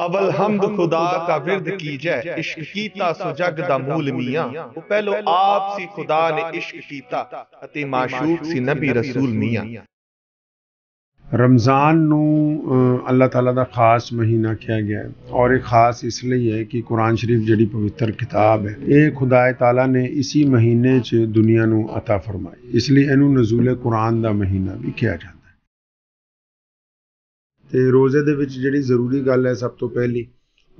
अवल हमद खुदा का विरद की जय इश्क कीता सुजग दा मूल मियां वो पहलो आप सी खुदा ने इश्क कीता अति माशूक सी नबी रसूल मियां रमज़ान नु अल्लाह ताला दा खास महीना किया गया है और एक खास इसलिए है कि कुरान शरीफ जड़ी पवित्र किताब है ये खुदाए ताला ने इसी महीने च दुनिया नु अता फरमाई इसलिए इनू नजूल कुरान का महीना भी किया जाता है ਤੇ ਰੋਜ਼ੇ ਦੇ ਵਿੱਚ ਜਿਹੜੀ ਜ਼ਰੂਰੀ ਗੱਲ ਹੈ ਸਭ ਤੋਂ ਪਹਿਲੀ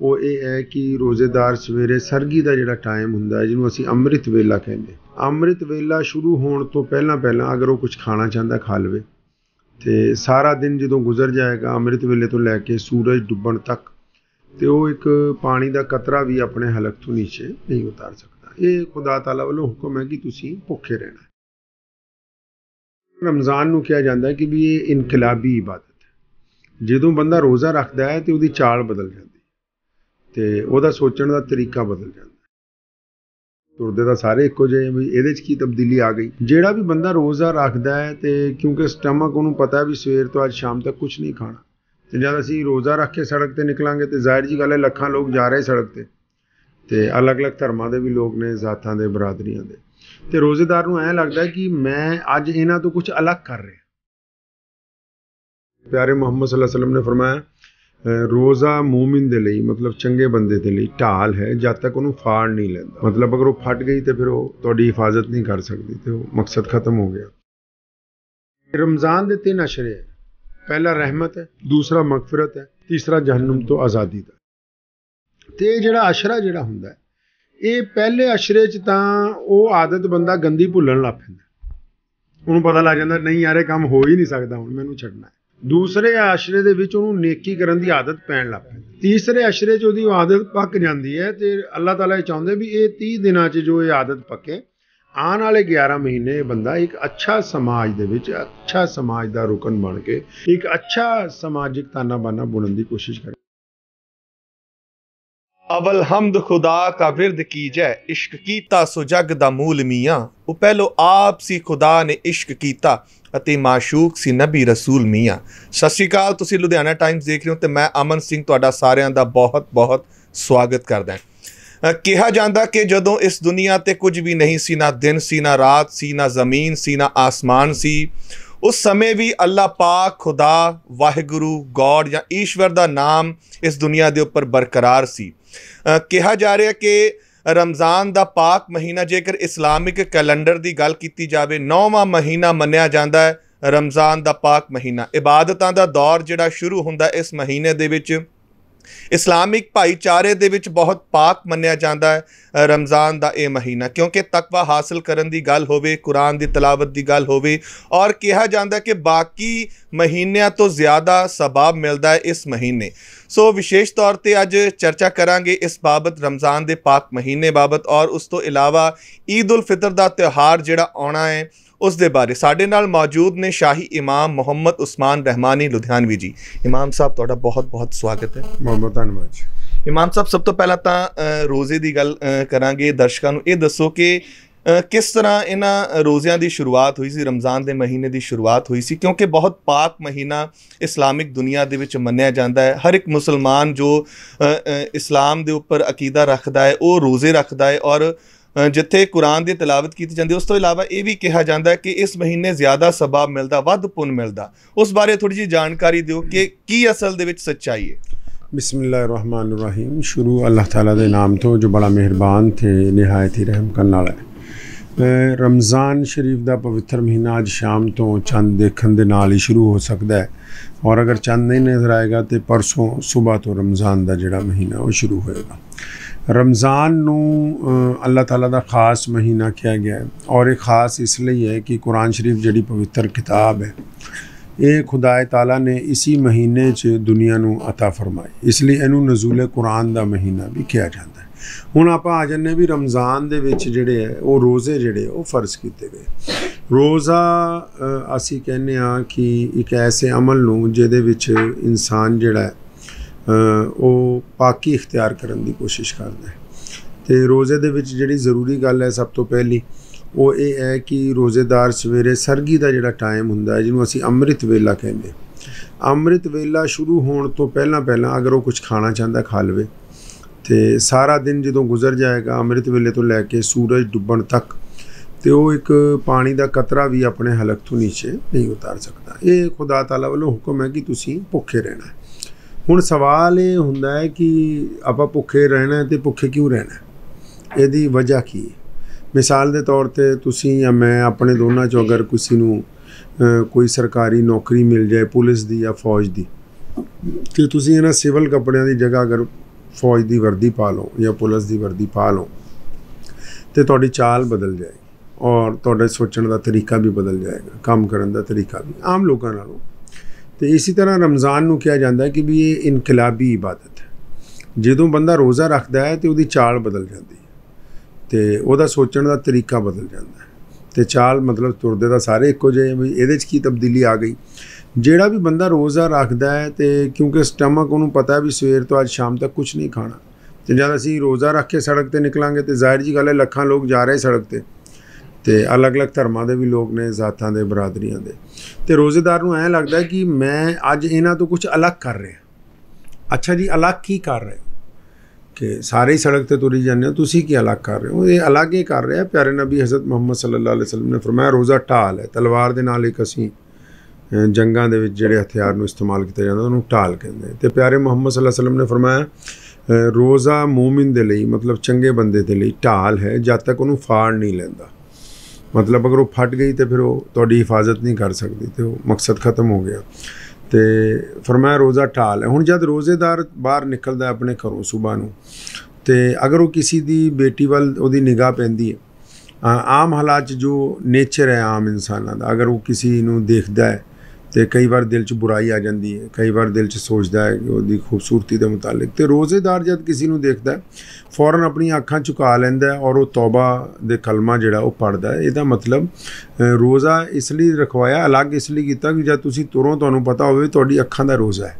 ਉਹ ਇਹ ਹੈ ਕਿ ਰੋਜ਼ੇਦਾਰ ਸਵੇਰੇ ਸਰਗੀ ਦਾ ਜਿਹੜਾ ਟਾਈਮ ਹੁੰਦਾ ਜਿਹਨੂੰ ਅਸੀਂ ਅੰਮ੍ਰਿਤ ਵੇਲਾ ਕਹਿੰਦੇ ਅੰਮ੍ਰਿਤ ਵੇਲਾ ਸ਼ੁਰੂ ਹੋਣ ਤੋਂ ਪਹਿਲਾਂ ਪਹਿਲਾਂ ਅਗਰ ਉਹ ਕੁਝ ਖਾਣਾ ਚਾਹੁੰਦਾ ਖਾ ਲਵੇ ਤੇ ਸਾਰਾ ਦਿਨ ਜਦੋਂ ਗੁਜ਼ਰ ਜਾਏਗਾ ਅੰਮ੍ਰਿਤ ਵੇਲੇ ਤੋਂ ਲੈ ਕੇ ਸੂਰਜ ਡੁੱਬਣ ਤੱਕ ਤੇ ਉਹ ਇੱਕ ਪਾਣੀ ਦਾ ਕਤਰਾ ਵੀ ਆਪਣੇ ਹਲਕ ਤੋਂ ਨੀਚੇ ਨਹੀਂ ਉਤਾਰ ਸਕਦਾ ਇਹ ਖੁਦਾ ਤਾਲਾ ਵੱਲੋਂ ਹੁਕਮ ਹੈ ਕਿ ਤੁਸੀਂ ਭੁੱਖੇ ਰਹਿਣਾ ਰਮਜ਼ਾਨ ਨੂੰ ਕਿਹਾ ਜਾਂਦਾ ਹੈ ਕਿ ਵੀ ਇਹ ਇਨਕਲਾਬੀ ਇਬਾਦਤ ਜਦੋਂ ਬੰਦਾ ਰੋਜ਼ਾ ਰੱਖਦਾ ਹੈ ਤੇ ਉਹਦੀ ਚਾਲ ਬਦਲ ਜਾਂਦੀ ਤੇ ਉਹਦਾ ਸੋਚਣ ਦਾ ਤਰੀਕਾ ਬਦਲ ਜਾਂਦਾ ਤੁਰਦੇ ਦਾ ਸਾਰੇ ਇੱਕੋ ਜਿਹੇ ਵੀ ਇਹਦੇ 'ਚ ਕੀ ਤਬਦੀਲੀ ਆ ਗਈ ਜਿਹੜਾ ਵੀ ਬੰਦਾ ਰੋਜ਼ਾ ਰੱਖਦਾ ਹੈ ਤੇ ਕਿਉਂਕਿ ਸਟਮਕ ਉਹਨੂੰ ਪਤਾ ਵੀ ਸਵੇਰ ਤੋਂ ਅੱਜ ਸ਼ਾਮ ਤੱਕ ਕੁਝ ਨਹੀਂ ਖਾਣਾ ਤੇ ਜਦ ਅਸੀਂ ਰੋਜ਼ਾ ਰੱਖ ਕੇ ਸੜਕ ਤੇ ਨਿਕਲਾਂਗੇ ਤੇ ਜ਼ਾਹਿਰ ਜੀ ਗੱਲ ਹੈ ਲੱਖਾਂ ਲੋਕ ਜਾ ਰਹੇ ਸੜਕ ਤੇ ਤੇ ਅਲੱਗ-ਅਲੱਗ ਧਰਮਾਂ ਦੇ ਵੀ ਲੋਕ ਨੇ ਜ਼ਾਤਾਂ ਦੇ ਬਰਾਦਰੀਆਂ ਦੇ ਤੇ ਰੋਜ਼ੇਦਾਰ ਨੂੰ ਐਂ ਲੱਗਦਾ ਕਿ ਮੈਂ ਅੱਜ ਇਹਨਾਂ ਤੋਂ ਕੁਝ ਅਲੱਗ ਕਰ ਰਿਹਾ ਪਿਆਰੇ ਮੁਹੰਮਦ ਸੱਲੱਲਾਹੁ ਅਲੈਹਿ ਵਸੱਲਮ ਨੇ ਫਰਮਾਇਆ ਰੋਜ਼ਾ ਮੂਮਿਨ ਦੇ ਲਈ ਮਤਲਬ ਚੰਗੇ ਬੰਦੇ ਦੇ ਲਈ ਢਾਲ ਹੈ ਜਦ ਤੱਕ ਉਹਨੂੰ ਫਾੜ ਨਹੀਂ ਲੈਂਦਾ ਮਤਲਬ ਅਗਰ ਉਹ ਫਟ ਗਈ ਤੇ ਫਿਰ ਉਹ ਤੁਹਾਡੀ ਹਿਫਾਜ਼ਤ ਨਹੀਂ ਕਰ ਸਕਦੀ ਤੇ ਉਹ ਮਕਸਦ ਖਤਮ ਹੋ ਗਿਆ ਰਮਜ਼ਾਨ ਦੇ ਤਿੰਨ ਅਸ਼ਰੇ ਹੈ ਪਹਿਲਾ ਰਹਿਮਤ ਹੈ ਦੂਸਰਾ ਮਗਫਰਤ ਹੈ ਤੀਸਰਾ ਜਹਨਮ ਤੋਂ ਆਜ਼ਾਦੀ ਦਾ ਤੇ ਜਿਹੜਾ ਅਸ਼ਰਾ ਜਿਹੜਾ ਹੁੰਦਾ ਇਹ ਪਹਿਲੇ ਅਸ਼ਰੇ ਚ ਤਾਂ ਉਹ ਆਦਤ ਬੰਦਾ ਗੰਦੀ ਭੁੱਲਣ ਲੱਗ ਪੈਂਦਾ ਉਹਨੂੰ ਪਤਾ ਲੱਗ ਜਾਂਦਾ ਨਹੀਂ ਯਾਰ ਇਹ ਕੰਮ ਹੋ ਹੀ ਨਹੀਂ ਸਕਦਾ ਹੁਣ ਮੈਨੂੰ ਛੱਡਣਾ ਦੂਸਰੇ ਆਸ਼ਰੇ ਦੇ ਵਿੱਚ ਉਹਨੂੰ ਨੇਕੀ ਕਰਨ ਦੀ ਆਦਤ ਪੈਣ ਲੱਗ ਪਈ ਤੀਸਰੇ ਆਸ਼ਰੇ 'ਚ ਉਹਦੀ ਆਦਤ ਪੱਕ ਜਾਂਦੀ ਹੈ ਤੇ ਅੱਲਾਹ ਤਾਲਾ ਇਹ ਚਾਹੁੰਦੇ ਵੀ ਇਹ 30 ਦਿਨਾਂ 'ਚ ਜੋ ਇਹ ਆਦਤ ਪੱਕੇ ਆਉਣ ਵਾਲੇ 11 ਮਹੀਨੇ ਇਹ ਬੰਦਾ ਇੱਕ ਅੱਛਾ ਸਮਾਜ ਦੇ ਵਿੱਚ ਅੱਛਾ ਸਮਾਜ ਦਾ ਰੁਕਨ ਬਣ ਕੇ ਇੱਕ ਅੱਛਾ ਸਮਾਜਿਕ ਤਾਨਾ ਬਾਨਾ ਬੁਣਨ ਦੀ ਕੋਸ਼ਿਸ਼ ਕਰੇ ਅਵਲ ਹਮਦ ਖੁਦਾ ਕਾ ਵਿਰਦ ਕੀਜੈ ਇਸ਼ਕ ਕੀਤਾ ਸੋ ਜਗ ਦਾ ਮੂਲ ਮੀਆਂ ਉਹ ਪਹਿਲੋ ਆਪ ਸੀ ਖੁਦਾ ਨੇ ਇਸ਼ਕ ਕੀਤਾ ਅਤੇ ਮਾਸ਼ੂਕ ਸੀ ਨਬੀ ਰਸੂਲ ਮੀਆਂ ਸਤਿ ਸ਼੍ਰੀ ਅਕਾਲ ਤੁਸੀਂ ਲੁਧਿਆਣਾ ਟਾਈਮਸ ਦੇਖ ਰਹੇ ਹੋ ਤੇ ਮੈਂ ਅਮਨ ਸਿੰਘ ਤੁਹਾਡਾ ਸਾਰਿਆਂ ਦਾ ਬਹੁਤ ਬਹੁਤ ਸਵਾਗਤ ਕਰਦਾ ਹਾਂ ਕਿਹਾ ਜਾਂਦਾ ਕਿ ਜਦੋਂ ਇਸ ਦੁਨੀਆ ਤੇ ਕੁਝ ਵੀ ਨਹੀਂ ਸੀ ਨਾ ਦਿਨ ਸੀ ਨਾ ਰਾਤ ਸੀ ਨਾ ਜ਼ਮੀਨ ਸੀ ਨਾ ਆਸਮਾਨ ਸੀ ਉਸ ਸਮੇਂ ਵੀ ਅੱਲਾ ਪਾਕ ਖੁਦਾ ਵਾਹਿਗੁਰੂ ਗੋਡ ਜਾਂ ਈਸ਼ਵਰ ਦਾ ਨਾਮ ਇਸ ਦੁਨੀਆ ਦੇ ਉੱਪਰ ਬਰਕਰਾਰ ਸੀ ਕਿਹਾ ਜਾ ਰਿਹਾ ਕਿ ਰਮਜ਼ਾਨ ਦਾ ਪਾਕ ਮਹੀਨਾ ਜੇਕਰ ਇਸਲਾਮਿਕ ਕੈਲੰਡਰ ਦੀ ਗੱਲ ਕੀਤੀ ਜਾਵੇ ਨੌਵਾਂ ਮਹੀਨਾ ਮੰਨਿਆ ਜਾਂਦਾ ਹੈ ਰਮਜ਼ਾਨ ਦਾ ਪਾਕ ਮਹੀਨਾ ਇਬਾਦਤਾਂ ਦਾ ਦੌਰ ਜਿਹੜਾ ਸ਼ੁਰੂ ਹੁੰਦਾ ਇਸ ਮਹੀਨੇ ਦੇ ਵਿੱਚ ਇਸਲਾਮਿਕ ਭਾਈਚਾਰੇ ਦੇ ਵਿੱਚ ਬਹੁਤ ਪਾਕ ਮੰਨਿਆ ਜਾਂਦਾ ਹੈ ਰਮਜ਼ਾਨ ਦਾ ਇਹ ਮਹੀਨਾ ਕਿਉਂਕਿ ਤਕਵਾ ਹਾਸਲ ਕਰਨ ਦੀ ਗੱਲ ਹੋਵੇ ਕੁਰਾਨ ਦੀ ਤਲਾਵਤ ਦੀ ਗੱਲ ਹੋਵੇ ਔਰ ਕਿਹਾ ਜਾਂਦਾ ਹੈ ਕਿ ਬਾਕੀ ਮਹੀਨਿਆਂ ਤੋਂ ਜ਼ਿਆਦਾ ਸਬਾਬ ਮਿਲਦਾ ਹੈ ਇਸ ਮਹੀਨੇ ਸੋ ਵਿਸ਼ੇਸ਼ ਤੌਰ ਤੇ ਅੱਜ ਚਰਚਾ ਕਰਾਂਗੇ ਇਸ ਬਾਬਤ ਰਮਜ਼ਾਨ ਦੇ ਪਾਕ ਮਹੀਨੇ ਬਾਬਤ ਔਰ ਉਸ ਤੋਂ ਇਲਾਵਾ ਈਦ ਉਲ ਫਿਤਰ ਦਾ ਤਿਉਹਾਰ ਜਿਹੜਾ ਆਉਣਾ ਹੈ ਉਸ ਦੇ ਬਾਰੇ ਸਾਡੇ ਨਾਲ ਮੌਜੂਦ ਨੇ ਸ਼ਾਹੀ ਇਮਾਮ ਮੁਹੰਮਦ ਉਸਮਾਨ ਰਹਿਮਾਨੀ ਲੁਧਿਆਣਵੀ ਜੀ ਇਮਾਮ ਸਾਹਿਬ ਤੁਹਾਡਾ ਬਹੁਤ ਬਹੁਤ ਸਵਾਗਤ ਹੈ ਮੁਹੰਮਦ ਧੰਨਵਾਦ ਇਮਾਮ ਸਾਹਿਬ ਸਭ ਤੋਂ ਪਹਿਲਾਂ ਤਾਂ ਰੋਜ਼ੇ ਦੀ ਗੱਲ ਕਰਾਂਗੇ ਦਰਸ਼ਕਾਂ ਨੂੰ ਇਹ ਦੱਸੋ ਕਿ ਕਿਸ ਤਰ੍ਹਾਂ ਇਹਨਾਂ ਰੋਜ਼ਿਆਂ ਦੀ ਸ਼ੁਰੂਆਤ ਹੋਈ ਸੀ ਰਮਜ਼ਾਨ ਦੇ ਮਹੀਨੇ ਦੀ ਸ਼ੁਰੂਆਤ ਹੋਈ ਸੀ ਕਿਉਂਕਿ ਬਹੁਤ ਪਾਕ ਮਹੀਨਾ ਇਸਲਾਮਿਕ ਦੁਨੀਆ ਦੇ ਵਿੱਚ ਮੰਨਿਆ ਜਾਂਦਾ ਹੈ ਹਰ ਇੱਕ ਮੁਸਲਮਾਨ ਜੋ ਇਸਲਾਮ ਦੇ ਉੱਪਰ ਅਕੀਦਾ ਰੱਖਦਾ ਹੈ ਉਹ ਰੋਜ਼ੇ ਰੱਖਦਾ ਹੈ ਔਰ ਜਿੱਥੇ ਕੁਰਾਨ ਦੀ ਤਿਲਾਵਤ ਕੀਤੀ ਜਾਂਦੀ ਉਸ ਤੋਂ ਇਲਾਵਾ ਇਹ ਵੀ ਕਿਹਾ ਜਾਂਦਾ ਕਿ ਇਸ ਮਹੀਨੇ ਜ਼ਿਆਦਾ ਸਬਾਬ ਮਿਲਦਾ ਵੱਧ ਪੁੰਨ ਮਿਲਦਾ ਉਸ ਬਾਰੇ ਥੋੜੀ ਜੀ ਜਾਣਕਾਰੀ ਦਿਓ ਕਿ ਕੀ ਅਸਲ ਦੇ ਵਿੱਚ ਸੱਚਾਈ ਹੈ ਬਿਸਮਿਲ੍ਲਾਹਿਰਰਹਿਮਾਨਿਰਰਹੀਮ ਸ਼ੁਰੂ ਅੱਲਾਹ ਤਾਲਾ ਦੇ ਨਾਮ ਤੋਂ ਜੋ ਬੜਾ ਮਿਹਰਬਾਨ ਤੇ ਨਿਹਾਇਤ ਹੀ ਰਹਿਮ ਕਰਨ ਵਾਲਾ ਹੈ ਰਮਜ਼ਾਨ ਸ਼ਰੀਫ ਦਾ ਪਵਿੱਤਰ ਮਹੀਨਾ ਅੱਜ ਸ਼ਾਮ ਤੋਂ ਚੰਦ ਦੇਖਣ ਦੇ ਨਾਲ ਹੀ ਸ਼ੁਰੂ ਹੋ ਸਕਦਾ ਹੈ ਔਰ ਅਗਰ ਚੰਦ ਨਹੀਂ ਨਜ਼ਰ ਆਏਗਾ ਤੇ ਪਰਸੋਂ ਸਵੇਰ ਤੋਂ ਰਮਜ਼ਾਨ ਦਾ ਜਿਹੜਾ ਮਹੀਨਾ ਉਹ ਸ਼ੁਰੂ ਹੋਏਗਾ ਰਮਜ਼ਾਨ ਨੂੰ ਅੱਲਾਹ ਤਾਲਾ ਦਾ ਖਾਸ ਮਹੀਨਾ ਕਿਹਾ ਗਿਆ ਹੈ ਔਰ ਇਹ ਖਾਸ ਇਸ ਲਈ ਹੈ ਕਿ ਕੁਰਾਨ ਸ਼ਰੀਫ ਜਿਹੜੀ ਪਵਿੱਤਰ ਕਿਤਾਬ ਹੈ ਇਹ ਖੁਦਾਏ ਤਾਲਾ ਨੇ ਇਸੇ ਮਹੀਨੇ 'ਚ ਦੁਨੀਆ ਨੂੰ عطا ਫਰਮਾਈ ਇਸ ਲਈ ਇਹਨੂੰ ਨਜ਼ੂਲ ਕੁਰਾਨ ਦਾ ਮਹੀਨਾ ਵੀ ਕਿਹਾ ਜਾਂਦਾ ਹੈ ਹੁਣ ਆਪਾਂ ਆ ਜੰਨੇ ਵੀ ਰਮਜ਼ਾਨ ਦੇ ਵਿੱਚ ਜਿਹੜੇ ਹੈ ਉਹ ਰੋਜ਼ੇ ਜਿਹੜੇ ਉਹ ਫਰਜ਼ ਕੀਤੇ ਗਏ ਰੋਜ਼ਾ ਅਸੀਂ ਕਹਿੰਨੇ ਆ ਕਿ ਇੱਕ ਐਸੇ ਅਮਲ ਨੂੰ ਜਿਹਦੇ ਵਿੱਚ ਇਨਸਾਨ ਜਿਹੜਾ ਉਹ ਪਾਕੀ ਇਖਤਿਆਰ ਕਰਨ ਦੀ ਕੋਸ਼ਿਸ਼ ਕਰਦਾ ਹੈ ਤੇ ਰੋਜ਼ੇ ਦੇ ਵਿੱਚ ਜਿਹੜੀ ਜ਼ਰੂਰੀ ਗੱਲ ਹੈ ਸਭ ਤੋਂ ਪਹਿਲੀ ਉਹ ਇਹ ਹੈ ਕਿ ਰੋਜ਼ੇਦਾਰ ਸਵੇਰੇ ਸਰਗੀ ਦਾ ਜਿਹੜਾ ਟਾਈਮ ਹੁੰਦਾ ਹੈ ਜਿਹਨੂੰ ਅਸੀਂ ਅੰਮ੍ਰਿਤ ਵੇਲਾ ਕਹਿੰਦੇ ਅੰਮ੍ਰਿਤ ਵੇਲਾ ਸ਼ੁਰੂ ਹੋਣ ਤੋਂ ਪਹਿਲਾਂ ਪਹਿਲਾਂ ਅਗਰ ਉਹ ਕੁਝ ਖਾਣਾ ਚਾਹੁੰਦਾ ਖਾ ਲਵੇ ਤੇ ਸਾਰਾ ਦਿਨ ਜਦੋਂ ਗੁਜ਼ਰ ਜਾਏਗਾ ਅੰਮ੍ਰਿਤ ਵੇਲੇ ਤੋਂ ਲੈ ਕੇ ਸੂਰਜ ਡੁੱਬਣ ਤੱਕ ਤੇ ਉਹ ਇੱਕ ਪਾਣੀ ਦਾ ਕਤਰਾ ਵੀ ਆਪਣੇ ਹਲਕ ਤੋਂ ਨੀਚੇ ਨਹੀਂ ਉਤਾਰ ਸਕਦਾ ਇਹ ਖੁਦਾ ਤਾਲਾ ਵੱਲੋਂ ਹੁਕਮ ਹੈ ਕਿ ਤੁਸੀਂ ਭੁੱਖੇ ਰਹਿਣਾ ਹੈ ਹੁਣ ਸਵਾਲ ਇਹ ਹੁੰਦਾ ਹੈ ਕਿ ਆਪਾਂ ਭੁੱਖੇ ਰਹਿਣਾ ਤੇ ਭੁੱਖੇ ਕਿਉਂ ਰਹਿਣਾ ਇਹਦੀ ਵਜ੍ਹਾ ਕੀ ਹੈ ਮਿਸਾਲ ਦੇ ਤੌਰ ਤੇ ਤੁਸੀਂ ਜਾਂ ਮੈਂ ਆਪਣੇ ਦੋਨਾਂ ਚੋਂ ਅਗਰ ਕਿਸੇ ਨੂੰ ਕੋਈ ਸਰਕਾਰੀ ਨੌਕਰੀ ਮਿਲ ਜਾਏ ਪੁਲਿਸ ਦੀ ਜਾਂ ਫੌਜ ਦੀ ਤੇ ਤੁਸੀਂ ਇਹਨਾਂ ਸਿਵਲ ਕੱਪੜਿਆਂ ਦੀ ਜਗ੍ਹਾ ਅਗਰ ਫੌਜ ਦੀ ਵਰਦੀ ਪਾ ਲਓ ਜਾਂ ਪੁਲਿਸ ਦੀ ਵਰਦੀ ਪਾ ਲਓ ਤੇ ਤੁਹਾਡੀ ਚਾਲ ਬਦਲ ਜਾਏਗੀ ਔਰ ਤੁਹਾਡੇ ਸੋਚਣ ਦਾ ਤਰੀਕਾ ਵੀ ਬਦਲ ਜਾਏਗਾ ਕੰਮ ਕਰਨ ਦਾ ਤਰੀਕਾ ਵੀ ਆਮ ਲੋਕਾਂ ਨਾਲੋਂ ਤੇ ਇਸੇ ਤਰ੍ਹਾਂ ਰਮਜ਼ਾਨ ਨੂੰ ਕਿਹਾ ਜਾਂਦਾ ਹੈ ਕਿ ਵੀ ਇਹ ਇਨਕਲਾਬੀ ਇਬਾਦਤ ਹੈ ਜਦੋਂ ਬੰਦਾ ਰੋਜ਼ਾ ਰੱਖਦਾ ਹੈ ਤੇ ਉਹਦੀ ਚਾਲ ਬਦਲ ਜਾਂਦੀ ਹੈ ਤੇ ਉਹਦਾ ਸੋਚਣ ਦਾ ਤਰੀਕਾ ਬਦਲ ਜਾਂਦਾ ਹੈ ਤੇ ਚਾਲ ਮਤਲਬ ਤੁਰਦੇ ਦਾ ਸਾਰੇ ਇੱਕੋ ਜਿਹੇ ਵੀ ਇਹਦੇ 'ਚ ਕੀ ਤਬਦੀਲੀ ਆ ਗਈ ਜਿਹੜਾ ਵੀ ਬੰਦਾ ਰੋਜ਼ਾ ਰੱਖਦਾ ਹੈ ਤੇ ਕਿਉਂਕਿ ਸਟਮਕ ਉਹਨੂੰ ਪਤਾ ਵੀ ਸਵੇਰ ਤੋਂ ਅੱਜ ਸ਼ਾਮ ਤੱਕ ਕੁਝ ਨਹੀਂ ਖਾਣਾ ਤੇ ਜਦ ਅਸੀਂ ਰੋਜ਼ਾ ਰੱਖ ਕੇ ਸੜਕ ਤੇ ਨਿਕਲਾਂਗੇ ਤੇ ਜ਼ਾਹਿਰ ਜੀ ਗੱਲ ਹੈ ਲੱਖਾਂ ਲੋਕ ਜਾ ਰਹੇ ਸੜਕ ਤੇ ਤੇ ਅਲੱਗ-ਅਲੱਗ ਧਰਮਾਂ ਦੇ ਵੀ ਲੋਕ ਨੇ ਜ਼ਾਤਾਂ ਦੇ ਬਰਾਦਰੀਆਂ ਦੇ ਤੇ ਰੋਜ਼ੇਦਾਰ ਨੂੰ ਐ ਲੱਗਦਾ ਕਿ ਮੈਂ ਅੱਜ ਇਹਨਾਂ ਤੋਂ ਕੁਝ ਅਲੱਗ ਕਰ ਰਿਹਾ ਅੱਛਾ ਜੀ ਅਲੱਗ ਕੀ ਕਰ ਰਹੇ ਕਿ ਸਾਰੇ ਸੜਕ ਤੇ ਤੁਰੀ ਜਾਂਦੇ ਹੋ ਤੁਸੀਂ ਕੀ ਅਲੱਗ ਕਰ ਰਹੇ ਹੋ ਇਹ ਅਲੱਗ ਹੀ ਕਰ ਰਿਹਾ ਪਿਆਰੇ ਨਬੀ ਹਜ਼ਰਤ ਮੁਹੰਮਦ ਸੱਲੱਲਾਹੁ ਅਲੈਹਿ ਵਸੱਲਮ ਨੇ ਫਰਮਾਇਆ ਰੋਜ਼ਾ ਢਾਲ ਹੈ ਤਲਵਾਰ ਦੇ ਨਾਲ ਇੱਕ ਅਸੀਂ ਜੰਗਾਂ ਦੇ ਵਿੱਚ ਜਿਹੜੇ ਹਥਿਆਰ ਨੂੰ ਇਸਤੇਮਾਲ ਕੀਤਾ ਜਾਂਦਾ ਉਹਨੂੰ ਢਾਲ ਕਹਿੰਦੇ ਤੇ ਪਿਆਰੇ ਮੁਹੰਮਦ ਸੱਲੱਲਾਹੁ ਅਲੈਹਿ ਵਸੱਲਮ ਨੇ ਫਰਮਾਇਆ ਰੋਜ਼ਾ ਮੂਮਿਨ ਦੇ ਲਈ ਮਤਲਬ ਚੰਗੇ ਬੰਦੇ ਦੇ ਲਈ ਢਾਲ ਹੈ ਜਦ ਤੱਕ ਉਹਨੂੰ ਫਾੜ ਨਹੀਂ ਲੈਂਦਾ ਮਤਲਬ ਅਗਰ ਉਹ ਫਟ ਗਈ ਤੇ ਫਿਰ ਉਹ ਤੁਹਾਡੀ ਹਿਫਾਜ਼ਤ ਨਹੀਂ ਕਰ ਸਕਦੀ ਤੇ ਉਹ ਮਕਸਦ ਖਤਮ ਹੋ ਗਿਆ ਤੇ ਫਰਮਾਇਆ ਰੋਜ਼ਾ ਟਾਲ ਹੁਣ ਜਦ ਰੋਜ਼ੇਦਾਰ ਬਾਹਰ ਨਿਕਲਦਾ ਆਪਣੇ ਘਰੋਂ ਸਵੇਰ ਨੂੰ ਤੇ ਅਗਰ ਉਹ ਕਿਸੇ ਦੀ ਬੇਟੀ ਵੱਲ ਉਹਦੀ ਨਿਗਾਹ ਪੈਂਦੀ ਹੈ ਆਮ ਹਾਲਾਤ ਜੋ ਨੇਚਰ ਹੈ ਆਮ ਇਨਸਾਨਾਂ ਦਾ ਅਗਰ ਉਹ ਕਿਸੇ ਨੂੰ ਦੇਖਦਾ ਹੈ ਤੇ ਕਈ ਵਾਰ ਦਿਲ 'ਚ ਬੁਰਾਈ ਆ ਜਾਂਦੀ ਹੈ ਕਈ ਵਾਰ ਦਿਲ 'ਚ ਸੋਚਦਾ ਹੈ ਕਿ ਉਹਦੀ ਖੂਬਸੂਰਤੀ ਦੇ ਮੁਤਾਲਿਕ ਤੇ ਰੋਜ਼ੇਦਾਰ ਜਦ ਕਿਸੇ ਨੂੰ ਦੇਖਦਾ ਫੌਰਨ ਆਪਣੀਆਂ ਅੱਖਾਂ ਝੁਕਾ ਲੈਂਦਾ ਔਰ ਉਹ ਤੌਬਾ ਦੇ ਕਲਮਾ ਜਿਹੜਾ ਉਹ ਪੜਦਾ ਇਹਦਾ ਮਤਲਬ ਰੋਜ਼ਾ ਇਸ ਲਈ ਰਖਵਾਇਆ ਅਲੱਗ ਇਸ ਲਈ ਕੀਤਾ ਕਿ ਜਦ ਤੁਸੀਂ ਤੁਰੋਂ ਤੁਹਾਨੂੰ ਪਤਾ ਹੋਵੇ ਤੁਹਾਡੀ ਅੱਖਾਂ ਦਾ ਰੋਜ਼ਾ ਹੈ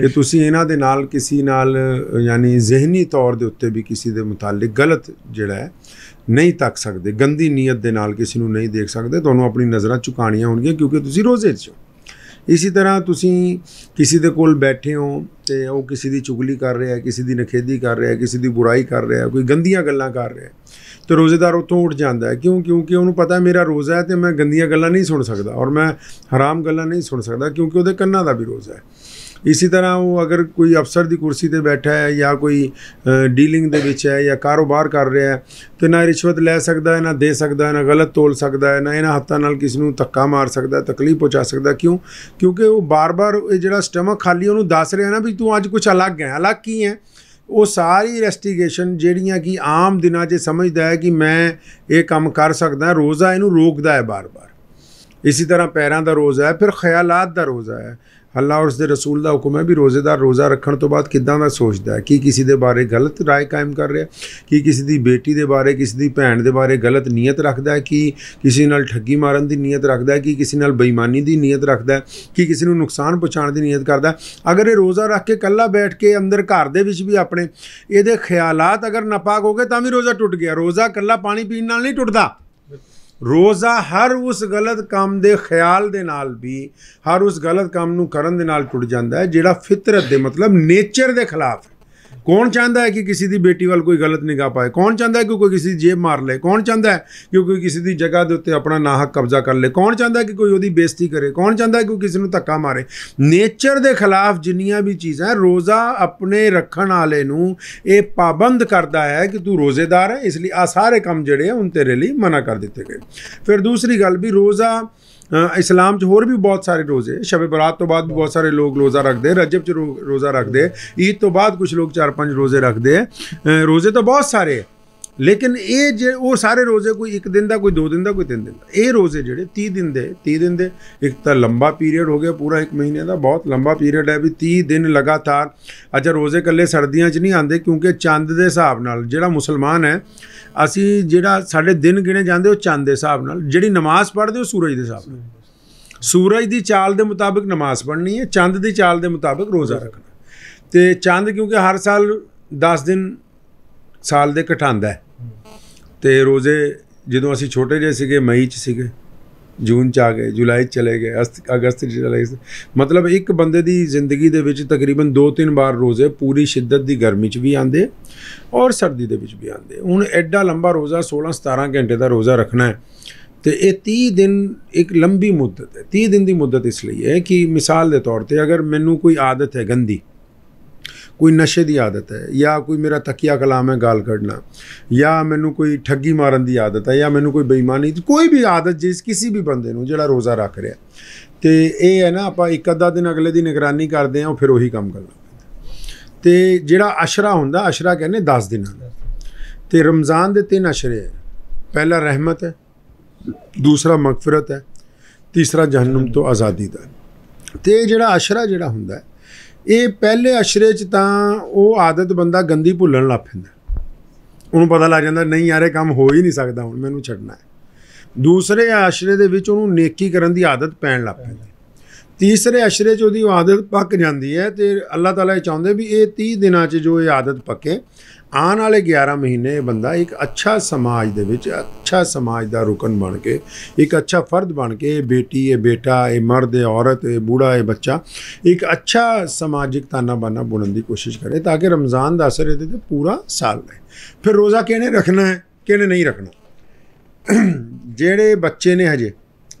ਕਿ ਤੁਸੀਂ ਇਹਨਾਂ ਦੇ ਨਾਲ ਕਿਸੇ ਨਾਲ ਯਾਨੀ ਜ਼ਿਹਨੀ ਤੌਰ ਦੇ ਉੱਤੇ ਵੀ ਕਿਸੇ ਦੇ ਮੁਤਾਲਿਕ ਗਲਤ ਜਿਹੜਾ ਹੈ ਨਹੀਂ ਤੱਕ ਸਕਦੇ ਗੰਦੀ ਨੀਅਤ ਦੇ ਨਾਲ ਕਿਸੇ ਨੂੰ ਨਹੀਂ ਦੇਖ ਸਕਦੇ ਤੁਹਾਨੂੰ ਆਪਣੀ ਨਜ਼ਰਾਂ ਝੁਕਾਣੀਆਂ ਹੋਣਗੀਆਂ ਕਿਉਂਕਿ ਤੁਸੀਂ ਰੋਜ਼ੇ 'ਚ ਹੋ ਇਸੇ ਤਰ੍ਹਾਂ ਤੁਸੀਂ ਕਿਸੇ ਦੇ ਕੋਲ ਬੈਠੇ ਹੋ ਤੇ ਉਹ ਕਿਸੇ ਦੀ ਚੁਗਲੀ ਕਰ ਰਿਹਾ ਹੈ ਕਿਸੇ ਦੀ ਨਖੇਦੀ ਕਰ ਰਿਹਾ ਹੈ ਕਿਸੇ ਦੀ ਬੁਰਾਈ ਕਰ ਰਿਹਾ ਹੈ ਕੋਈ ਗੰਦੀਆਂ ਗੱਲਾਂ ਕਰ ਰਿਹਾ ਹੈ ਤੇ ਰੋਜ਼ੇਦਾਰ ਉਤੋਂ ਉੱਠ ਜਾਂਦਾ ਹੈ ਕਿਉਂ ਕਿਉਂਕਿ ਉਹਨੂੰ ਪਤਾ ਹੈ ਮੇਰਾ ਰੋਜ਼ਾ ਹੈ ਤੇ ਮੈਂ ਗੰਦੀਆਂ ਗੱਲਾਂ ਨਹੀਂ ਸੁਣ ਸਕਦਾ ਔਰ ਮੈਂ ਹਰਾਮ ਗੱਲਾਂ ਨਹੀਂ ਸੁਣ ਸਕਦਾ ਕਿਉਂਕਿ ਉਹਦੇ ਕੰਨਾਂ ਦਾ ਵੀ ਰੋਜ਼ਾ ਹੈ ਇਸੇ ਤਰ੍ਹਾਂ ਉਹ ਅਗਰ ਕੋਈ ਅਫਸਰ ਦੀ ਕੁਰਸੀ ਤੇ ਬੈਠਾ ਹੈ ਜਾਂ ਕੋਈ ਡੀਲਿੰਗ ਦੇ ਵਿੱਚ ਹੈ ਜਾਂ ਕਾਰੋਬਾਰ ਕਰ ਰਿਹਾ ਹੈ ਤੇ ਨਾ ਰਿਸ਼ਵਤ ਲੈ ਸਕਦਾ ਹੈ ਨਾ ਦੇ ਸਕਦਾ ਹੈ ਨਾ ਗਲਤ ਤੋਲ ਸਕਦਾ ਹੈ ਨਾ ਇਹਨਾਂ ਹੱਥਾਂ ਨਾਲ ਕਿਸ ਨੂੰ ਧੱਕਾ ਮਾਰ ਸਕਦਾ ਤਕਲੀਫ ਪਹੁੰਚਾ ਸਕਦਾ ਕਿਉਂ ਕਿਉਂਕਿ ਉਹ ਬਾਰ-ਬਾਰ ਇਹ ਜਿਹੜਾ ਸਟਮਕ ਖਾਲੀ ਉਹਨੂੰ ਦੱਸ ਰਿਹਾ ਨਾ ਵੀ ਤੂੰ ਅੱਜ ਕੁਝ ਅਲੱਗ ਹੈ ਅਲੱਗ ਕੀ ਹੈ ਉਹ ਸਾਰੀ ਇਨਵੈਸਟੀਗੇਸ਼ਨ ਜਿਹੜੀਆਂ ਕਿ ਆਮ ਦਿਨਾਂ 'ਚ ਸਮਝਦਾ ਹੈ ਕਿ ਮੈਂ ਇਹ ਕੰਮ ਕਰ ਸਕਦਾ ਰੋਜ਼ਾ ਇਹਨੂੰ ਰੋਕਦਾ ਹੈ ਬਾਰ-ਬਾਰ ਇਸੇ ਤਰ੍ਹਾਂ ਪੈਰਾਂ ਦਾ ਰੋਜ਼ਾ ਹੈ ਫਿਰ ਖਿਆਲਾਤ ਦਾ ਰੋਜ਼ਾ ਹੈ ਅੱਲਾ ਉਸ ਦੇ ਰਸੂਲ ਦਾ ਹੁਕਮ ਹੈ ਵੀ ਰੋਜ਼ੇਦਾਰ ਰੋਜ਼ਾ ਰੱਖਣ ਤੋਂ ਬਾਅਦ ਕਿਦਾਂ ਦਾ ਸੋਚਦਾ ਹੈ ਕੀ ਕਿਸੇ ਦੇ ਬਾਰੇ ਗਲਤ رائے ਕਾਇਮ ਕਰ ਰਿਹਾ ਕੀ ਕਿਸੇ ਦੀ ਬੇਟੀ ਦੇ ਬਾਰੇ ਕਿਸੇ ਦੀ ਭੈਣ ਦੇ ਬਾਰੇ ਗਲਤ ਨੀਅਤ ਰੱਖਦਾ ਹੈ ਕਿ ਕਿਸੇ ਨਾਲ ਠੱਗੀ ਮਾਰਨ ਦੀ ਨੀਅਤ ਰੱਖਦਾ ਹੈ ਕਿ ਕਿਸੇ ਨਾਲ ਬੇਈਮਾਨੀ ਦੀ ਨੀਅਤ ਰੱਖਦਾ ਹੈ ਕਿ ਕਿਸੇ ਨੂੰ ਨੁਕਸਾਨ ਪਹੁੰਚਾਉਣ ਦੀ ਨੀਅਤ ਕਰਦਾ ਅਗਰ ਇਹ ਰੋਜ਼ਾ ਰੱਖ ਕੇ ਇਕੱਲਾ ਬੈਠ ਕੇ ਅੰਦਰ ਘਰ ਦੇ ਵਿੱਚ ਵੀ ਆਪਣੇ ਇਹਦੇ ਖਿਆਲਾਤ ਅਗਰ ਨਪਾਕ ਹੋ ਗਏ ਤਾਂ ਵੀ ਰੋਜ਼ਾ ਟੁੱਟ ਗਿਆ ਰੋਜ਼ਾ ਇਕੱਲਾ ਪਾਣੀ ਪੀਣ ਨਾਲ ਨਹੀਂ ਟੁੱਟਦਾ ਰੋਜ਼ਾ ਹਰ ਉਸ ਗਲਤ ਕੰਮ ਦੇ ਖਿਆਲ ਦੇ ਨਾਲ ਵੀ ਹਰ ਉਸ ਗਲਤ ਕੰਮ ਨੂੰ ਕਰਨ ਦੇ ਨਾਲ ਟੁੱਟ ਜਾਂਦਾ ਹੈ ਜਿਹੜਾ ਫਿਤਰਤ ਦੇ ਮਤਲਬ ਨੇਚਰ ਦੇ ਖਿਲਾਫ ਹੈ ਕੌਣ ਚਾਹੁੰਦਾ ਹੈ ਕਿ ਕਿਸੇ ਦੀ ਬੇਟੀ ਵੱਲ ਕੋਈ ਗਲਤ ਨਿਗਾਹ ਪਾਏ ਕੌਣ ਚਾਹੁੰਦਾ ਹੈ ਕਿ ਕੋਈ ਕਿਸੇ ਦੀ ਜੇਬ ਮਾਰ ਲੇ ਕੌਣ ਚਾਹੁੰਦਾ ਹੈ ਕਿ ਕੋਈ ਕਿਸੇ ਦੀ ਜਗ੍ਹਾ ਦੇ ਉੱਤੇ ਆਪਣਾ ਨਾਹਕ ਕਬਜ਼ਾ ਕਰ ਲੇ ਕੌਣ ਚਾਹੁੰਦਾ ਹੈ ਕਿ ਕੋਈ ਉਹਦੀ ਬੇਇੱਜ਼ਤੀ ਕਰੇ ਕੌਣ ਚਾਹੁੰਦਾ ਹੈ ਕਿ ਕਿਸੇ ਨੂੰ ਧੱਕਾ ਮਾਰੇ ਨੇਚਰ ਦੇ ਖਿਲਾਫ ਜਿੰਨੀਆਂ ਵੀ ਚੀਜ਼ਾਂ ਰੋਜ਼ਾ ਆਪਣੇ ਰੱਖਣ ਵਾਲੇ ਨੂੰ ਇਹ ਪਾਬੰਦ ਕਰਦਾ ਹੈ ਕਿ ਤੂੰ ਰੋਜ਼ੇਦਾਰ ਹੈ ਇਸ ਲਈ ਆ ਸਾਰੇ ਕੰਮ ਜਿਹੜੇ ਹੁਣ ਤੇਰੇ ਲਈ ਮਨਾ ਕਰ ਦਿੱਤੇ ਗਏ ਫਿਰ ਦੂਸਰੀ ਗੱਲ ਵੀ ਰੋਜ਼ਾ ਇਸਲਾਮ 'ਚ ਹੋਰ ਵੀ ਬਹੁਤ ਸਾਰੇ ਰੋਜ਼ੇ ਸ਼ਬੇ ਬਰਾਤ ਤੋਂ ਬਾਅਦ ਵੀ ਬਹੁਤ ਸਾਰੇ ਲੋਕ ਰੋਜ਼ਾ ਰੱਖਦੇ ਰਜਬ 'ਚ ਰੋਜ਼ਾ ਰੱਖਦੇ ਈਦ ਤੋਂ ਬਾਅਦ ਕੁਝ ਲੋਕ 4-5 ਰੋਜ਼ੇ ਰੱਖਦੇ ਰੋਜ਼ੇ ਤਾਂ ਬਹੁਤ ਸਾਰੇ ਲੇਕਿਨ ਇਹ ਜੇ ਉਹ ਸਾਰੇ ਰੋਜ਼ੇ ਕੋਈ ਇੱਕ ਦਿਨ ਦਾ ਕੋਈ ਦੋ ਦਿਨ ਦਾ ਕੋਈ ਤਿੰਨ ਦਿਨ ਦਾ ਇਹ ਰੋਜ਼ੇ ਜਿਹੜੇ 30 ਦਿਨ ਦੇ 30 ਦਿਨ ਦੇ ਇੱਕ ਤਾਂ ਲੰਬਾ ਪੀਰੀਅਡ ਹੋ ਗਿਆ ਪੂਰਾ ਇੱਕ ਮਹੀਨੇ ਦਾ ਬਹੁਤ ਲੰਬਾ ਪੀਰੀਅਡ ਹੈ ਵੀ 30 ਦਿਨ ਲਗਾਤਾਰ ਅਜਾ ਰੋਜ਼ੇ ਕੱਲੇ ਸਰਦੀਆਂ 'ਚ ਨਹੀਂ ਆਉਂਦੇ ਕਿਉਂਕਿ ਚੰਦ ਦੇ ਹਿਸਾਬ ਨਾਲ ਜਿਹੜਾ ਮੁਸਲਮਾਨ ਹੈ ਅਸੀਂ ਜਿਹੜਾ ਸਾਡੇ ਦਿਨ ਗਿਣੇ ਜਾਂਦੇ ਉਹ ਚੰਦ ਦੇ ਹਿਸਾਬ ਨਾਲ ਜਿਹੜੀ ਨਮਾਜ਼ ਪੜ੍ਹਦੇ ਉਹ ਸੂਰਜ ਦੇ ਹਿਸਾਬ ਨਾਲ ਸੂਰਜ ਦੀ ਚਾਲ ਦੇ ਮੁਤਾਬਕ ਨਮਾਜ਼ ਪੜ੍ਹਨੀ ਹੈ ਚੰਦ ਦੀ ਚਾਲ ਦੇ ਮੁਤਾਬਕ ਰੋਜ਼ਾ ਰੱਖਣਾ ਤੇ ਚੰਦ ਕਿਉਂਕਿ ਹਰ ਸਾਲ 10 ਦਿਨ ਸਾਲ ਦੇ ਘਟਾਉਂਦਾ ਹੈ ਤੇ ਰੋਜ਼ੇ ਜਦੋਂ ਅਸੀਂ ਛੋਟੇ ਜਿਹੇ ਸੀਗੇ ਮਈ ਚ ਸੀਗੇ ਜੂਨ ਚ ਆ ਗਏ ਜੁਲਾਈ ਚ ਚਲੇ ਗਏ ਅਗਸਤ ਚ ਚਲੇ ਗਏ ਮਤਲਬ ਇੱਕ ਬੰਦੇ ਦੀ ਜ਼ਿੰਦਗੀ ਦੇ ਵਿੱਚ ਤਕਰੀਬਨ 2-3 ਵਾਰ ਰੋਜ਼ੇ ਪੂਰੀ ਸ਼ਿੱਦਤ ਦੀ ਗਰਮੀ ਚ ਵੀ ਆਂਦੇ ਔਰ ਸਰਦੀ ਦੇ ਵਿੱਚ ਵੀ ਆਂਦੇ ਹੁਣ ਐਡਾ ਲੰਬਾ ਰੋਜ਼ਾ 16-17 ਘੰਟੇ ਦਾ ਰੋਜ਼ਾ ਰੱਖਣਾ ਹੈ ਤੇ ਇਹ 30 ਦਿਨ ਇੱਕ ਲੰਬੀ ਮੁੱਦਤ ਹੈ 30 ਦਿਨ ਦੀ ਮੁੱਦਤ ਇਸ ਲਈ ਹੈ ਕਿ ਮਿਸਾਲ ਦੇ ਤੌਰ ਤੇ ਅਗਰ ਮੈਨੂੰ ਕੋਈ ਆਦਤ ਹੈ ਗੰਦੀ ਕੋਈ ਨਸ਼ੇ ਦੀ ਆਦਤ ਹੈ ਜਾਂ ਕੋਈ ਮੇਰਾ ਤਕੀਆ ਕਲਾਮ ਹੈ ਗਾਲ ਕੱਢਣਾ ਜਾਂ ਮੈਨੂੰ ਕੋਈ ਠੱਗੀ ਮਾਰਨ ਦੀ ਆਦਤ ਹੈ ਜਾਂ ਮੈਨੂੰ ਕੋਈ ਬੇਈਮਾਨੀ ਕੋਈ ਵੀ ਆਦਤ ਜਿਸ ਕਿਸੇ ਵੀ ਬੰਦੇ ਨੂੰ ਜਿਹੜਾ ਰੋਜ਼ਾ ਰੱਖ ਰਿਹਾ ਤੇ ਇਹ ਹੈ ਨਾ ਆਪਾਂ ਇੱਕ ਅੱਧਾ ਦਿਨ ਅਗਲੇ ਦੀ ਨਿਗਰਾਨੀ ਕਰਦੇ ਆਂ ਫਿਰ ਉਹੀ ਕੰਮ ਕਰਨਾ ਤੇ ਜਿਹੜਾ ਅਸ਼ਰਾ ਹੁੰਦਾ ਅਸ਼ਰਾ ਕਹਿੰਦੇ 10 ਦਿਨਾਂ ਦਾ ਤੇ ਰਮਜ਼ਾਨ ਦੇ ਤਿੰਨ ਅਸ਼ਰੇ ਹੈ ਪਹਿਲਾ ਰਹਿਮਤ ਹੈ ਦੂਸਰਾ ਮਗਫਰਤ ਹੈ ਤੀਸਰਾ ਜਹਨਮ ਤੋਂ ਆਜ਼ਾਦੀ ਦਾ ਤੇ ਜਿਹੜਾ ਅਸ਼ਰਾ ਜਿਹੜਾ ਹੁੰਦਾ ਹੈ ਇਹ ਪਹਿਲੇ ਅਸ਼ਰੇ 'ਚ ਤਾਂ ਉਹ ਆਦਤ ਬੰਦਾ ਗੰਦੀ ਭੁੱਲਣ ਲੱਗ ਪੈਂਦਾ ਉਹਨੂੰ ਪਤਾ ਲੱਗ ਜਾਂਦਾ ਨਹੀਂ ਯਾਰ ਇਹ ਕੰਮ ਹੋ ਹੀ ਨਹੀਂ ਸਕਦਾ ਹੁਣ ਮੈਨੂੰ ਛੱਡਣਾ ਹੈ ਦੂਸਰੇ ਆਸ਼ਰੇ ਦੇ ਵਿੱਚ ਉਹਨੂੰ ਨੇਕੀ ਕਰਨ ਦੀ ਆਦਤ ਪੈਣ ਲੱਗ ਪੈਂਦੀ ਤੀਸਰੇ ਅਸ਼ਰੇ 'ਚ ਉਹਦੀ ਆਦਤ ਪੱਕ ਜਾਂਦੀ ਹੈ ਤੇ ਅੱਲਾਹ ਤਾਲਾ ਇਹ ਚਾਹੁੰਦੇ ਵੀ ਇਹ 30 ਦਿਨਾਂ 'ਚ ਜੋ ਇਹ ਆਦਤ ਪੱਕੇ ਆਉਣ ਵਾਲੇ 11 ਮਹੀਨੇ ਇਹ ਬੰਦਾ ਇੱਕ ਅੱਛਾ ਸਮਾਜ ਦੇ ਵਿੱਚ ਅੱਛਾ ਸਮਾਜ ਦਾ ਰੁਕਨ ਬਣ ਕੇ ਇੱਕ ਅੱਛਾ ਫਰਦ ਬਣ ਕੇ ਇਹ ਬੇਟੀ ਇਹ ਬੇਟਾ ਇਹ ਮਰਦ ਇਹ ਔਰਤ ਇਹ ਬੂੜਾ ਇਹ ਬੱਚਾ ਇੱਕ ਅੱਛਾ ਸਮਾਜਿਕ ਤਾਨਾ ਬਾਨਾ ਬੁਣਨ ਦੀ ਕੋਸ਼ਿਸ਼ ਕਰੇ ਤਾਂ ਕਿ ਰਮਜ਼ਾਨ ਦਾ ਅਸਰ ਇਹਦੇ ਤੇ ਪੂਰਾ ਸਾਲ ਰਹੇ ਫਿਰ ਰੋਜ਼ਾ ਕਿਹਨੇ ਰੱਖਣਾ ਹੈ ਕਿਹਨੇ ਨਹੀਂ ਰੱਖਣਾ ਜਿਹੜੇ ਬੱਚੇ ਨੇ ਹਜੇ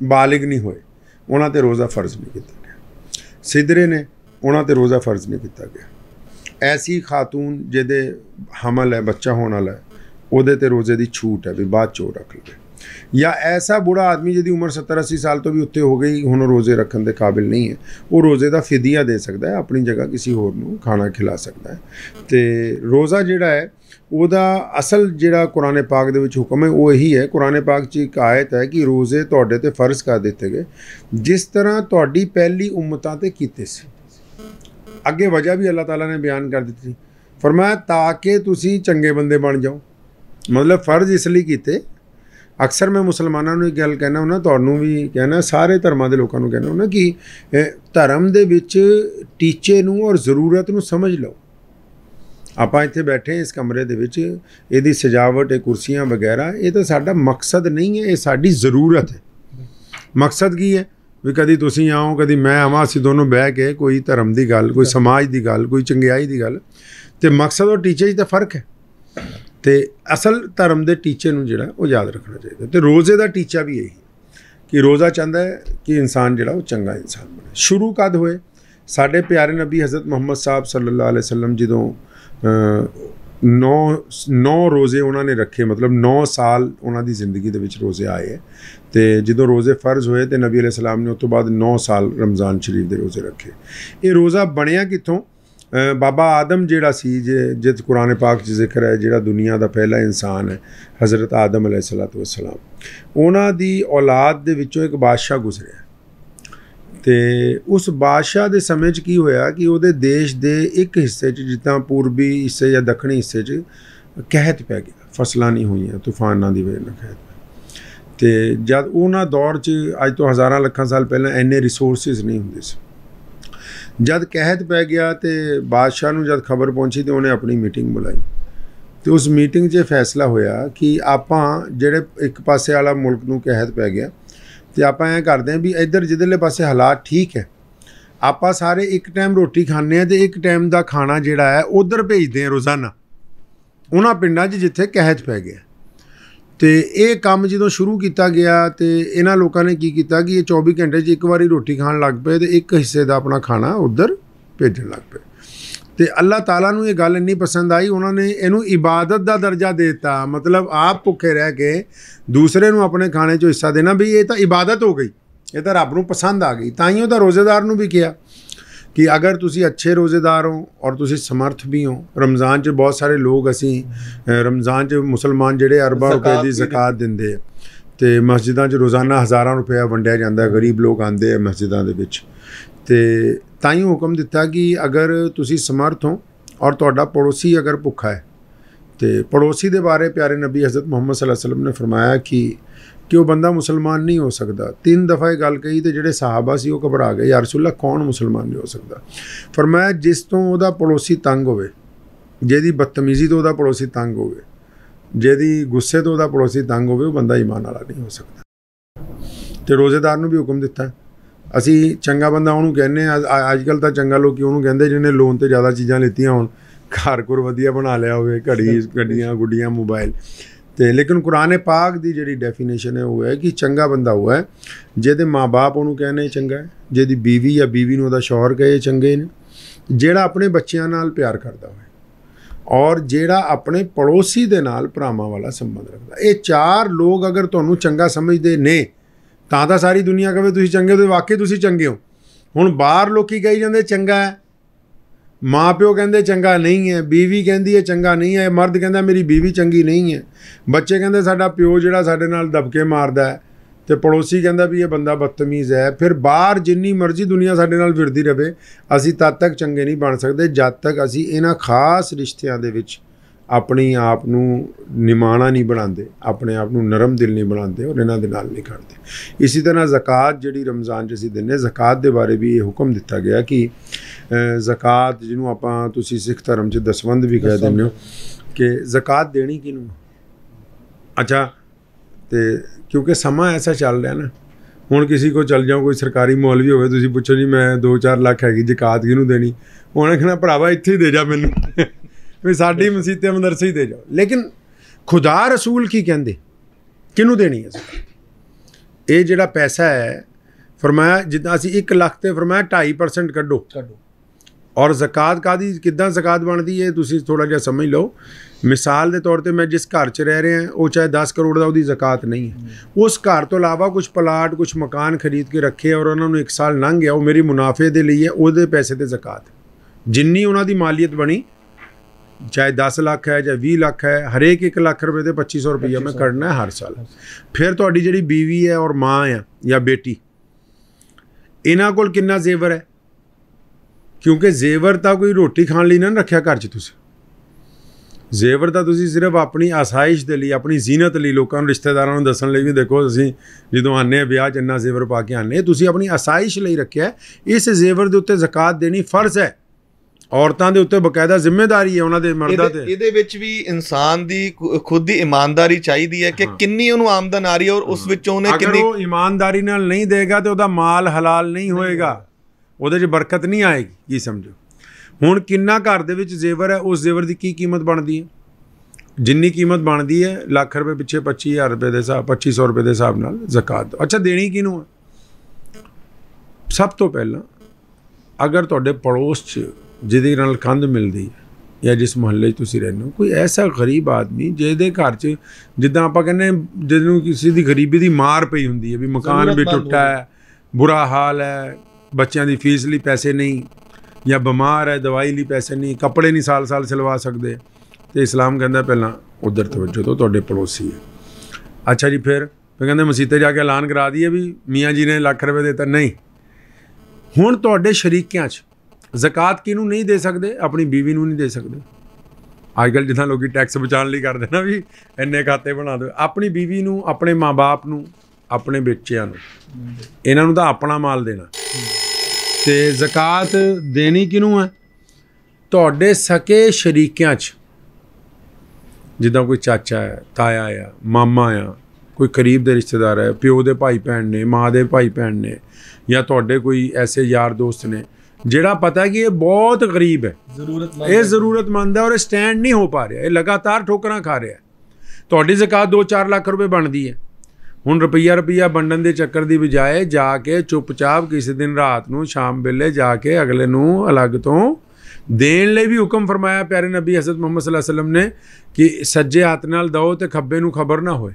ਬਾਲਗ ਨਹੀਂ ਹੋਏ ਉਹਨਾਂ ਤੇ ਰੋਜ਼ਾ ਫਰਜ਼ ਨਹੀਂ ਕੀਤਾ ਗਿਆ ਸਿਦਰੇ ਨੇ ਉਹਨਾਂ ਤੇ ਰੋਜ਼ਾ ਫਰਜ਼ ਨਹੀਂ ਕੀਤਾ ਗਿਆ ਐਸੀ ਖਾਤੂਨ ਜਿਹਦੇ ਹਮਲ ਹੈ ਬੱਚਾ ਹੋਣ ਵਾਲਾ ਹੈ ਉਹਦੇ ਤੇ ਰੋਜ਼ੇ ਦੀ ਛੂਟ ਹੈ ਵੀ ਬਾਅਦ ਚੋ ਰੱਖ ਲਵੇ ਜਾਂ ਐਸਾ ਬੁੜਾ ਆਦਮੀ ਜਿਹਦੀ ਉਮਰ 70 80 ਸਾਲ ਤੋਂ ਵੀ ਉੱਤੇ ਹੋ ਗਈ ਹੁਣ ਰੋਜ਼ੇ ਰੱਖਣ ਦੇ ਕਾਬਿਲ ਨਹੀਂ ਹੈ ਉਹ ਰੋਜ਼ੇ ਦਾ ਫਿਦੀਆ ਦੇ ਸਕਦਾ ਹੈ ਆਪਣੀ ਜਗ੍ਹਾ ਕਿਸੇ ਹੋਰ ਨੂੰ ਖਾਣਾ ਖਿਲਾ ਸਕਦਾ ਹੈ ਤੇ ਰੋਜ਼ਾ ਜਿਹੜਾ ਹੈ ਉਹਦਾ ਅਸਲ ਜਿਹੜਾ ਕੁਰਾਨੇ ਪਾਕ ਦੇ ਵਿੱਚ ਹੁਕਮ ਹੈ ਉਹ ਇਹੀ ਹੈ ਕੁਰਾਨੇ ਪਾਕ 'ਚ ਇੱਕ ਆਇਤ ਹੈ ਕਿ ਰੋਜ਼ੇ ਤੁਹਾਡੇ ਤੇ ਫਰਜ਼ ਕਰ ਦਿੱਤੇ ਗਏ ਜਿਸ ਤਰ੍ਹਾਂ ਤੁਹਾਡੀ ਪਹਿਲੀ ਉਮਤਾਂ ਤੇ ਕੀਤੇ ਸੀ ਅੱਗੇ ਵਜ੍ਹਾ ਵੀ ਅੱਲਾਹ ਤਾਲਾ ਨੇ ਬਿਆਨ ਕਰ ਦਿੱਤੀ ਫਰਮਾਇਆ ਤਾਂ ਕਿ ਤੁਸੀਂ ਚੰਗੇ ਬੰਦੇ ਬਣ ਜਾਓ ਮਤਲਬ ਫਰਜ਼ ਇਸ ਲਈ ਕੀਤੇ ਅਕਸਰ ਮੈਂ ਮੁਸਲਮਾਨਾਂ ਨੂੰ ਇਹ ਗੱਲ ਕਹਿਣਾ ਹੁੰਦਾ ਤੁਹਾਨੂੰ ਵੀ ਕਹਿਣਾ ਸਾਰੇ ਧਰਮਾਂ ਦੇ ਲੋਕਾਂ ਨੂੰ ਕਹਿਣਾ ਹੁੰਦਾ ਕਿ ਧਰਮ ਦੇ ਵਿੱਚ ਟੀਚੇ ਨੂੰ ਔਰ ਜ਼ਰੂਰਤ ਨੂੰ ਸਮਝ ਲਓ ਆਪਾਂ ਇੱਥੇ ਬੈਠੇ ਇਸ ਕਮਰੇ ਦੇ ਵਿੱਚ ਇਹਦੀ ਸਜਾਵਟ ਇਹ ਕੁਰਸੀਆਂ ਵਗੈਰਾ ਇਹ ਤਾਂ ਸਾਡਾ ਮਕਸਦ ਨਹੀਂ ਹੈ ਇਹ ਸਾਡੀ ਜ਼ਰੂਰਤ ਹੈ ਮਕਸਦ ਕੀ ਹੈ ਵੀ ਕਦੀ ਤੁਸੀਂ ਆਓ ਕਦੀ ਮੈਂ ਆਵਾਂ ਅਸੀਂ ਦੋਨੋਂ ਬਹਿ ਕੇ ਕੋਈ ਧਰਮ ਦੀ ਗੱਲ ਕੋਈ ਸਮਾਜ ਦੀ ਗੱਲ ਕੋਈ ਚੰਗਿਆਈ ਦੀ ਗੱਲ ਤੇ ਮਕਸਦ ਉਹ ਟੀਚੇ 'ਚ ਤਾਂ ਫਰਕ ਹੈ ਤੇ ਅਸਲ ਧਰਮ ਦੇ ਟੀਚੇ ਨੂੰ ਜਿਹੜਾ ਉਹ ਯਾਦ ਰੱਖਣਾ ਚਾਹੀਦਾ ਤੇ ਰੋਜ਼ੇ ਦਾ ਟੀਚਾ ਵੀ ਇਹੀ ਕਿ ਰੋਜ਼ਾ ਚਾਹੁੰਦਾ ਹੈ ਕਿ ਇਨਸਾਨ ਜਿਹੜਾ ਉਹ ਚੰਗਾ ਇਨਸਾਨ ਬਣੇ ਸ਼ੁਰੂ ਕਦ ਹੋਏ ਸਾਡੇ ਪਿਆਰੇ ਨਬੀ ਹਜ਼ਰਤ ਮੁਹੰਮਦ ਸਾਹਿਬ ਸੱਲੱਲਾਹੁ ਅਲੈहि ਵਸੱਲਮ ਜਦੋਂ ਨੌ ਨੌ ਰੋਜ਼ੇ ਉਹਨਾਂ ਨੇ ਰੱਖੇ ਮਤਲਬ 9 ਸਾਲ ਉਹਨਾਂ ਦੀ ਜ਼ਿੰਦਗੀ ਦੇ ਵਿੱਚ ਰੋਜ਼ੇ ਆਏ ਤੇ ਜਦੋਂ ਰੋਜ਼ੇ ਫਰਜ਼ ਹੋਏ ਤੇ ਨਬੀ ਅਲੈ ਸਲਾਮ ਨੇ ਉਸ ਤੋਂ ਬਾਅਦ 9 ਸਾਲ ਰਮਜ਼ਾਨ ਸ਼ਰੀਫ ਦੇ ਰੋਜ਼ੇ ਰੱਖੇ ਇਹ ਰੋਜ਼ਾ ਬਣਿਆ ਕਿੱਥੋਂ ਬਾਬਾ ਆਦਮ ਜਿਹੜਾ ਸੀ ਜਿਸ ਕੁਰਾਨ ਪਾਕ 'ਚ ਜ਼ਿਕਰ ਹੈ ਜਿਹੜਾ ਦੁਨੀਆ ਦਾ ਪਹਿਲਾ ਇਨਸਾਨ ਹੈ حضرت ਆਦਮ ਅਲੈ ਸਲਾਤੁ ਵਸਲਾਮ ਉਹਨਾਂ ਦੀ ਔਲਾਦ ਦੇ ਵਿੱਚੋਂ ਇੱਕ ਬਾਦਸ਼ਾਹ ਗੁਜ਼ਰਿਆ ਤੇ ਉਸ ਬਾਦਸ਼ਾਹ ਦੇ ਸਮੇਂ 'ਚ ਕੀ ਹੋਇਆ ਕਿ ਉਹਦੇ ਦੇਸ਼ ਦੇ ਇੱਕ ਹਿੱਸੇ 'ਚ ਜਿੱਦਾਂ ਪੂਰਬੀ ਹਿੱਸੇ ਜਾਂ ਦੱਖਣੀ ਹਿੱਸੇ 'ਚ ਕਹਿਤ ਪੈ ਗਿਆ ਫਸਲਾਂ ਨਹੀਂ ਹੋਈਆਂ ਤੂਫਾਨਾਂ ਦੀ ਵਜ੍ਹਾ ਨਾਲ ਕਹਿਤ ਤੇ ਜਦ ਉਹਨਾਂ ਦੌਰ 'ਚ ਅੱਜ ਤੋਂ ਹਜ਼ਾਰਾਂ ਲੱਖਾਂ ਸਾਲ ਪਹਿਲਾਂ ਐਨੇ ਰਿਸੋਰਸਸ ਨਹੀਂ ਹੁੰਦੇ ਸੀ ਜਦ ਕਹਿਤ ਪੈ ਗਿਆ ਤੇ ਬਾਦਸ਼ਾਹ ਨੂੰ ਜਦ ਖਬਰ ਪਹੁੰਚੀ ਤੇ ਉਹਨੇ ਆਪਣੀ ਮੀਟਿੰਗ ਬੁਲਾਈ ਤੇ ਉਸ ਮੀਟਿੰਗ 'ਚ ਫੈਸਲਾ ਹੋਇਆ ਕਿ ਆਪਾਂ ਜਿਹੜੇ ਇੱਕ ਪਾਸੇ ਵਾਲਾ ਮੁਲਕ ਨੂੰ ਕਹਿਤ ਪੈ ਗਿਆ ਤੇ ਆਪਾਂ ਇਹ ਕਰਦੇ ਆਂ ਵੀ ਇੱਧਰ ਜਿੱਧਰਲੇ ਪਾਸੇ ਹਾਲਾਤ ਠੀਕ ਹੈ ਆਪਾਂ ਸਾਰੇ ਇੱਕ ਟਾਈਮ ਰੋਟੀ ਖਾਂਦੇ ਆ ਤੇ ਇੱਕ ਟਾਈਮ ਦਾ ਖਾਣਾ ਜਿਹੜਾ ਹੈ ਉਧਰ ਭੇਜਦੇ ਆਂ ਰੋਜ਼ਾਨਾ ਉਹਨਾਂ ਪਿੰਡਾਂ 'ਚ ਜਿੱਥੇ ਕਹਿਤ ਪੈ ਗਿਆ ਤੇ ਇਹ ਕੰਮ ਜਦੋਂ ਸ਼ੁਰੂ ਕੀਤਾ ਗਿਆ ਤੇ ਇਹਨਾਂ ਲੋਕਾਂ ਨੇ ਕੀ ਕੀਤਾ ਕਿ ਇਹ 24 ਘੰਟੇ 'ਚ ਇੱਕ ਵਾਰੀ ਰੋਟੀ ਖਾਣ ਲੱਗ ਪਏ ਤੇ ਇੱਕ ਹਿੱਸੇ ਦਾ ਆਪਣਾ ਖਾਣਾ ਉਧਰ ਭੇਜਣ ਲੱਗ ਪਏ ਤੇ ਅੱਲਾਹ ਤਾਲਾ ਨੂੰ ਇਹ ਗੱਲ ਇੰਨੀ ਪਸੰਦ ਆਈ ਉਹਨਾਂ ਨੇ ਇਹਨੂੰ ਇਬਾਦਤ ਦਾ ਦਰਜਾ ਦੇ ਦਿੱਤਾ ਮਤਲਬ ਆਪ ਭੁੱਖੇ ਰਹਿ ਕੇ ਦੂਸਰੇ ਨੂੰ ਆਪਣੇ ਖਾਣੇ 'ਚੋਂ ਹਿੱਸਾ ਦੇਣਾ ਵੀ ਇਹ ਤਾਂ ਇਬਾਦਤ ਹੋ ਗਈ ਇਹ ਤਾਂ ਰੱਬ ਨੂੰ ਪਸੰਦ ਆ ਗਈ ਤਾਂ ਹੀ ਉਹਦਾ ਰੋਜ਼ੇਦਾਰ ਨੂੰ ਵੀ ਕਿਹਾ ਕਿ ਅਗਰ ਤੁਸੀਂ ਅੱਛੇ ਰੋਜ਼ੇਦਾਰ ਹੋ ਔਰ ਤੁਸੀਂ ਸਮਰਥ ਵੀ ਹੋ ਰਮਜ਼ਾਨ 'ਚ ਬਹੁਤ ਸਾਰੇ ਲੋਕ ਅਸੀਂ ਰਮਜ਼ਾਨ 'ਚ ਮੁਸਲਮਾਨ ਜਿਹੜੇ ਅਰਬਾਂ ਰੁਪਏ ਦੀ ਜ਼ਕਾਤ ਦਿੰਦੇ ਆ ਤੇ ਮਸਜਿਦਾਂ 'ਚ ਰੋਜ਼ਾਨਾ ਹਜ਼ਾਰਾਂ ਰੁਪਏ ਵੰਡਿਆ ਜਾਂਦਾ ਗਰੀਬ ਲੋਕ ਆਂਦੇ ਆ ਮਸਜਿਦਾਂ ਦੇ ਵਿੱਚ ਤੇ ਤਾਂ ਹੀ ਹੁਕਮ ਦਿੱਤਾ ਕਿ ਅਗਰ ਤੁਸੀਂ ਸਮਰਥ ਹੋ ਔਰ ਤੁਹਾਡਾ ਪੜੋਸੀ ਅਗਰ ਭੁੱਖਾ ਹੈ ਤੇ ਪੜੋਸੀ ਦੇ ਬਾਰੇ ਪਿਆਰੇ ਨਬੀ ਹਜ਼ਰਤ ਮੁਹੰਮਦ ਸੱਲੱਲਾਹੁ ਅਲੈਹਿ ਵਸੱਲਮ ਨੇ ਫਰਮਾਇਆ ਕਿ ਕਿ ਉਹ ਬੰਦਾ ਮੁਸਲਮਾਨ ਨਹੀਂ ਹੋ ਸਕਦਾ ਤਿੰਨ ਦਫਾ ਇਹ ਗੱਲ ਕਹੀ ਤੇ ਜਿਹੜੇ ਸਾਹਾਬਾ ਸੀ ਉਹ ਘਬਰਾ ਗਏ ਯਾ ਰਸੂਲullah ਕੌਣ ਮੁਸਲਮਾਨ ਨਹੀਂ ਹੋ ਸਕਦਾ فرمایا ਜਿਸ ਤੋਂ ਉਹਦਾ ਪੜੋਸੀ ਤੰਗ ਹੋਵੇ ਜਿਹਦੀ ਬਦਤਮੀਜ਼ੀ ਤੋਂ ਉਹਦਾ ਪੜੋਸੀ ਤੰਗ ਹੋਵੇ ਜਿਹਦੀ ਗੁੱਸੇ ਤੋਂ ਉਹਦਾ ਪੜੋਸੀ ਤੰਗ ਹੋਵੇ ਉਹ ਬੰਦਾ ਈਮਾਨ ਵਾਲਾ ਨਹੀਂ ਹੋ ਸਕਦਾ ਤੇ ਰੋਜ਼ੇਦਾਰ ਨੂੰ ਵੀ ਹੁਕਮ ਦਿੱਤਾ ਅਸੀਂ ਚੰਗਾ ਬੰਦਾ ਉਹਨੂੰ ਕਹਿੰਨੇ ਆ ਅੱਜ ਕੱਲ ਤਾਂ ਚੰਗਾ ਲੋਕੀ ਉਹਨੂੰ ਕਹਿੰਦੇ ਜਿਹਨੇ ਲੋਨ ਤੇ ਜ਼ਿਆਦਾ ਚੀਜ਼ਾਂ ਲਈਆਂ ਹੋਣ ਘਰ ਘਰ ਵਧੀਆ ਬਣਾ ਲਿਆ ਹੋਵੇ ਘੜੀ ਗੱਡੀਆਂ ਗੁੱਡੀਆਂ ਮੋਬਾਈਲ ਤੇ ਲੇਕਿਨ ਕੁਰਾਨ ਪਾਕ ਦੀ ਜਿਹੜੀ ਡੈਫੀਨੇਸ਼ਨ ਹੈ ਉਹ ਹੈ ਕਿ ਚੰਗਾ ਬੰਦਾ ਉਹ ਹੈ ਜਿਹਦੇ ਮਾਪੇ ਉਹਨੂੰ ਕਹਿੰਦੇ ਚੰਗਾ ਹੈ ਜਿਹਦੀ بیوی ਜਾਂ بیوی ਨੂੰ ਉਹਦਾ ਸ਼ੌਹਰ ਕਹੇ ਚੰਗੇ ਨੇ ਜਿਹੜਾ ਆਪਣੇ ਬੱਚਿਆਂ ਨਾਲ ਪਿਆਰ ਕਰਦਾ ਹੋਵੇ ਔਰ ਜਿਹੜਾ ਆਪਣੇ ਪੜੋਸੀ ਦੇ ਨਾਲ ਭਰਾਵਾਂ ਵਾਲਾ ਸੰਬੰਧ ਰੱਖਦਾ ਇਹ ਚਾਰ ਲੋਕ ਅਗਰ ਤੁਹਾਨੂੰ ਚੰਗਾ ਸਮਝਦੇ ਨੇ ਤਾਂ ਤਾਂ ਸਾਰੀ ਦੁਨੀਆ ਕਹੇ ਤੁਸੀਂ ਚੰਗੇ ਹੋ ਤੇ ਵਾਕਈ ਤੁਸੀਂ ਚੰਗੇ ਹੋ ਹੁਣ ਬਾਹਰ ਲੋਕੀ ਕਹੀ ਜਾਂਦੇ ਚੰਗਾ ਹੈ ਮਾਪਿਓ ਕਹਿੰਦੇ ਚੰਗਾ ਨਹੀਂ ਹੈ ਬੀਵੀ ਕਹਿੰਦੀ ਹੈ ਚੰਗਾ ਨਹੀਂ ਹੈ ਮਰਦ ਕਹਿੰਦਾ ਮੇਰੀ ਬੀਵੀ ਚੰਗੀ ਨਹੀਂ ਹੈ ਬੱਚੇ ਕਹਿੰਦੇ ਸਾਡਾ ਪਿਓ ਜਿਹੜਾ ਸਾਡੇ ਨਾਲ ਦਬਕੇ ਮਾਰਦਾ ਹੈ ਤੇ ਪੜੋਸੀ ਕਹਿੰਦਾ ਵੀ ਇਹ ਬੰਦਾ ਬਦਤਮੀਜ਼ ਹੈ ਫਿਰ ਬਾਹਰ ਜਿੰਨੀ ਮਰਜ਼ੀ ਦੁਨੀਆ ਸਾਡੇ ਨਾਲ ਫਿਰਦੀ ਰਵੇ ਅਸੀਂ ਤਦ ਤੱਕ ਚੰਗੇ ਨਹੀਂ ਬਣ ਸਕਦੇ ਜਦ ਤੱਕ ਅਸੀਂ ਇਹਨਾਂ ਖਾਸ ਰਿਸ਼ਤਿਆਂ ਦੇ ਵਿੱਚ ਆਪਣੀ ਆਪ ਨੂੰ ਨਿਮਾਣਾ ਨਹੀਂ ਬਣਾਉਂਦੇ ਆਪਣੇ ਆਪ ਨੂੰ ਨਰਮ ਦਿਲ ਨਹੀਂ ਬਣਾਉਂਦੇ ਔਰ ਇਹਨਾਂ ਦੇ ਨਾਲ ਨਹੀਂ ਕਰਦੇ ਇਸੇ ਤਰ੍ਹਾਂ ਜ਼ਕਾਤ ਜਿਹੜੀ ਰਮਜ਼ਾਨ 'ਚ ਅਸੀਂ ਦਿੰਨੇ ਜ਼ਕਾਤ ਦੇ ਬਾਰੇ ਵੀ ਇਹ ਹੁਕਮ ਦਿੱਤਾ ਗਿਆ ਕਿ ਜ਼ਕਾਤ ਜਿਹਨੂੰ ਆਪਾਂ ਤੁਸੀਂ ਸਿੱਖ ਧਰਮ 'ਚ ਦਸਵੰਦ ਵੀ ਕਹਿ ਦਿੰਦੇ ਹੋ ਕਿ ਜ਼ਕਾਤ ਦੇਣੀ ਕਿਨੂੰ ਅੱਛਾ ਤੇ ਕਿਉਂਕਿ ਸਮਾਂ ਐਸਾ ਚੱਲ ਰਿਹਾ ਨਾ ਹੁਣ ਕਿਸੇ ਕੋ ਚੱਲ ਜਾਓ ਕੋਈ ਸਰਕਾਰੀ ਮੌਲਵੀ ਹੋਵੇ ਤੁਸੀਂ ਪੁੱਛੋ ਜੀ ਮੈਂ 2-4 ਲੱਖ ਹੈਗੀ ਜ਼ਕਾਤ ਕਿਨੂੰ ਦੇਣੀ ਉਹਨੇ ਕਹਣਾ ਭਰਾਵਾ ਇੱਥੇ ਹੀ ਦੇ ਜਾ ਮੈਨੂੰ ਵੀ ਸਾਡੀ ਮਸੀਤੇ ਮਦਰਸੇ ਹੀ ਦੇ ਜਾ ਲੇਕਿਨ ਖੁਦਾ ਰਸੂਲ ਕੀ ਕਹਿੰਦੇ ਕਿਨੂੰ ਦੇਣੀ ਹੈ ਇਹ ਜਿਹੜਾ ਪੈਸਾ ਹੈ ਫਰਮਾਇਆ ਜਿੱਦਾਂ ਅਸੀਂ 1 ਲੱਖ ਤੇ ਫਰਮਾਇਆ 2.5% ਕੱਢੋ ਕੱਢੋ ਔਰ ਜ਼ਕਾਤ ਕਾਦੀ ਕਿਦਾਂ ਜ਼ਕਾਤ ਬਣਦੀ ਹੈ ਤੁਸੀਂ ਥੋੜਾ ਜਿਹਾ ਸਮਝ ਲਓ ਮਿਸਾਲ ਦੇ ਤੌਰ ਤੇ ਮੈਂ ਜਿਸ ਘਰ 'ਚ ਰਹਿ ਰਿਹਾ ਉਹ ਚਾਹੇ 10 ਕਰੋੜ ਦਾ ਉਹਦੀ ਜ਼ਕਾਤ ਨਹੀਂ ਹੈ ਉਸ ਘਰ ਤੋਂ ਇਲਾਵਾ ਕੁਝ ਪਲਾਟ ਕੁਝ ਮਕਾਨ ਖਰੀਦ ਕੇ ਰੱਖੇ ਔਰ ਉਹਨਾਂ ਨੂੰ 1 ਸਾਲ ਲੰਘ ਗਿਆ ਉਹ ਮੇਰੀ ਮੁਨਾਫੇ ਦੇ ਲਈ ਹੈ ਉਹਦੇ ਪੈਸੇ ਤੇ ਜ਼ਕਾਤ ਜਿੰਨੀ ਉਹਨਾਂ ਦੀ ਮਾਲੀਅਤ ਬਣੀ ਚਾਹੇ 10 ਲੱਖ ਹੈ ਜਾਂ 20 ਲੱਖ ਹੈ ਹਰੇਕ 1 ਲੱਖ ਰੁਪਏ ਤੇ 2500 ਰੁਪਏ ਮੈਂ ਕੱਢਣਾ ਹੈ ਹਰ ਸਾਲ ਫਿਰ ਤੁਹਾਡੀ ਜਿਹੜੀ بیوی ਹੈ ਔਰ ਮਾਂ ਹੈ ਜਾਂ ਬੇਟੀ ਇਹਨਾਂ ਕੋਲ ਕਿੰਨਾ ਜ਼ੇਵਰ ਹੈ ਕਿਉਂਕਿ ਜ਼ੇਵਰ ਤਾਂ ਕੋਈ ਰੋਟੀ ਖਾਣ ਲਈ ਨਾ ਰੱਖਿਆ ਘਰ 'ਚ ਤੁਸੀਂ ਜ਼ੇਵਰ ਤਾਂ ਤੁਸੀਂ ਸਿਰਫ ਆਪਣੀ ਆਸਾਇਸ਼ ਦੇ ਲਈ ਆਪਣੀ ਜ਼ੀਨਤ ਲਈ ਲੋਕਾਂ ਨੂੰ ਰਿਸ਼ਤੇਦਾਰਾਂ ਨੂੰ ਦੱਸਣ ਲਈ ਵੀ ਦੇਖੋ ਅਸੀਂ ਜਦੋਂ ਆਨੇ ਵਿਆਹ 'ਚ ਇੰਨਾ ਜ਼ੇਵਰ ਪਾ ਕੇ ਆਨੇ ਤੁਸੀਂ ਆਪਣੀ ਆਸਾਇਸ਼ ਲਈ ਰੱਖਿਆ ਇਸ ਜ਼ੇਵਰ ਦੇ ਉੱਤੇ ਜ਼ਕਾਤ ਦੇਣੀ ਫਰਜ਼ ਹੈ ਔਰਤਾਂ ਦੇ ਉੱਤੇ ਬਕਾਇਦਾ ਜ਼ਿੰਮੇਵਾਰੀ ਹੈ ਉਹਨਾਂ ਦੇ ਮਰਦਾਂ ਤੇ ਇਹਦੇ ਵਿੱਚ ਵੀ ਇਨਸਾਨ ਦੀ ਖੁਦ ਦੀ ਇਮਾਨਦਾਰੀ ਚਾਹੀਦੀ ਹੈ ਕਿ ਕਿੰਨੀ ਉਹਨੂੰ ਆਮਦਨ ਆ ਰਹੀ ਹੈ ਔਰ ਉਸ ਵਿੱਚੋਂ ਉਹਨੇ ਕਿੰਨੀ ਅਗਰ ਉਹ ਇਮਾਨਦਾਰੀ ਨਾਲ ਨਹੀਂ ਦੇਗਾ ਤੇ ਉਹਦਾ ਮਾਲ ਹਲਾਲ ਨਹੀਂ ਹੋਏਗਾ ਉਹਦੇ 'ਚ ਬਰਕਤ ਨਹੀਂ ਆਏਗੀ ਕੀ ਸਮਝੋ ਹੁਣ ਕਿੰਨਾ ਘਰ ਦੇ ਵਿੱਚ ਜ਼ੇਵਰ ਹੈ ਉਸ ਜ਼ੇਵਰ ਦੀ ਕੀ ਕੀਮਤ ਬਣਦੀ ਹੈ ਜਿੰਨੀ ਕੀਮਤ ਬਣਦੀ ਹੈ ਲੱਖ ਰੁਪਏ ਪਿੱਛੇ 25000 ਰੁਪਏ ਦੇ ਹਿਸਾਬ 2500 ਰੁਪਏ ਦੇ ਹਿਸਾਬ ਨਾਲ ਜ਼ਕਾਤ ਅੱਛਾ ਦੇਣੀ ਕਿਨੂੰ ਹੈ ਸਭ ਤੋਂ ਪਹਿਲਾਂ ਅਗਰ ਤੁਹਾਡੇ ਪੜੋਸ 'ਚ ਜਿਹਦੇ ਨਾਲ ਕੰਧ ਮਿਲਦੀ ਹੈ ਜਾਂ ਜਿਸ ਮੁਹੱਲੇ 'ਚ ਤੁਸੀਂ ਰਹਿੰਦੇ ਹੋ ਕੋਈ ਐਸਾ ਗਰੀਬ ਆਦਮੀ ਜਿਹਦੇ ਘਰ 'ਚ ਜਿੱਦਾਂ ਆਪਾਂ ਕਹਿੰਦੇ ਜਿਹਨੂੰ ਕਿਸੇ ਦੀ ਗਰੀਬੀ ਦੀ ਮਾਰ ਪਈ ਹੁੰਦੀ ਹੈ ਵੀ ਮਕਾਨ ਵੀ ਟੁੱਟਾ ਹੈ ਬੁਰਾ ਹਾਲ ਹੈ ਬੱਚਿਆਂ ਦੀ ਫੀਸ ਲਈ ਪੈਸੇ ਨਹੀਂ ਜਾਂ ਬਿਮਾਰ ਹੈ ਦਵਾਈ ਲਈ ਪੈਸੇ ਨਹੀਂ ਕੱਪੜੇ ਨਹੀਂ ਸਾਲ-ਸਾਲ ਸਿਲਵਾ ਸਕਦੇ ਤੇ ਇਸਲਾਮ ਕਹਿੰਦਾ ਪਹਿਲਾਂ ਉਧਰ ਤਵੱਜੋ ਤੋਂ ਤੁਹਾਡੇ ਪੜੋਸੀ ਹੈ ਅੱਛਾ ਜੀ ਫਿਰ ਫਿਰ ਕਹਿੰਦੇ ਮਸੀਤੇ ਜਾ ਕੇ ਐਲਾਨ ਕਰਾ ਦਈਏ ਵੀ ਮੀਆਂ ਜੀ ਨੇ ਲੱਖ ਰੁਪਏ ਦਿੱਤਾ ਨਹੀਂ ਹੁਣ ਤੁਹਾਡੇ ਸ਼ਰੀਕਿਆਂ 'ਚ ਜ਼ਕਾਤ ਕਿਹਨੂੰ ਨਹੀਂ ਦੇ ਸਕਦੇ ਆਪਣੀ ਬੀਵੀ ਨੂੰ ਨਹੀਂ ਦੇ ਸਕਦੇ ਅੱਜਕੱਲ ਜਿੱਦਾਂ ਲੋਕੀ ਟੈਕਸ ਬਚਾਉਣ ਲਈ ਕਰਦੇ ਨਾ ਵੀ ਇੰਨੇ ਖਾਤੇ ਬਣਾ ਦੋ ਆਪਣੀ ਬੀਵੀ ਨੂੰ ਆਪਣੇ ਮਾਪੇ ਨੂੰ ਆਪਣੇ ਵਿੱਚਿਆਂ ਨੂੰ ਇਹਨਾਂ ਨੂੰ ਤਾਂ ਆਪਣਾ ਮਾਲ ਦੇਣਾ ਤੇ ਜ਼ਕਾਤ ਦੇਣੀ ਕਿਨੂੰ ਹੈ ਤੁਹਾਡੇ ਸਕੇ ਸ਼ਰੀਕਿਆਂ 'ਚ ਜਿੱਦਾਂ ਕੋਈ ਚਾਚਾ ਹੈ ਤਾਇਆ ਆ ਮਾਮਾ ਆ ਕੋਈ ਕਰੀਬ ਦੇ ਰਿਸ਼ਤੇਦਾਰ ਹੈ ਪਿਓ ਦੇ ਭਾਈ ਭੈਣ ਨੇ ਮਾਂ ਦੇ ਭਾਈ ਭੈਣ ਨੇ ਜਾਂ ਤੁਹਾਡੇ ਕੋਈ ਐਸੇ ਯਾਰ ਦੋਸਤ ਨੇ ਜਿਹੜਾ ਪਤਾ ਕਿ ਇਹ ਬਹੁਤ ਗਰੀਬ ਹੈ ਜ਼ਰੂਰਤਮੰਦ ਇਹ ਜ਼ਰੂਰਤਮੰਦ ਹੈ ਔਰ ਇਹ ਸਟੈਂਡ ਨਹੀਂ ਹੋ ਪਾ ਰਿਹਾ ਇਹ ਲਗਾਤਾਰ ਠੋਕਰਾਂ ਖਾ ਰਿਹਾ ਤੁਹਾਡੀ ਜ਼ਕਾਤ 2-4 ਲੱਖ ਰੁਪਏ ਬਣਦੀ ਹੈ ਹੁਣ ਰੁਪਈਆ ਰੁਪਈਆ ਵੰਡਣ ਦੇ ਚੱਕਰ ਦੀ ਬਜਾਏ ਜਾ ਕੇ ਚੁੱਪਚਾਪ ਕਿਸੇ ਦਿਨ ਰਾਤ ਨੂੰ ਸ਼ਾਮ ਵੇਲੇ ਜਾ ਕੇ ਅਗਲੇ ਨੂੰ ਅਲੱਗ ਤੋਂ ਦੇਣ ਲਈ ਵੀ ਹੁਕਮ ਫਰਮਾਇਆ ਪਿਆਰੇ ਨਬੀ ਹਜ਼ਰਤ ਮੁਹੰਮਦ ਸੱਲੱਲਾਹੁ ਅਲੈਹਿ ਵਸੱਲਮ ਨੇ ਕਿ ਸੱਜੇ ਹੱਥ ਨਾਲ ਦਓ ਤੇ ਖੱਬੇ ਨੂੰ ਖਬਰ ਨਾ ਹੋਏ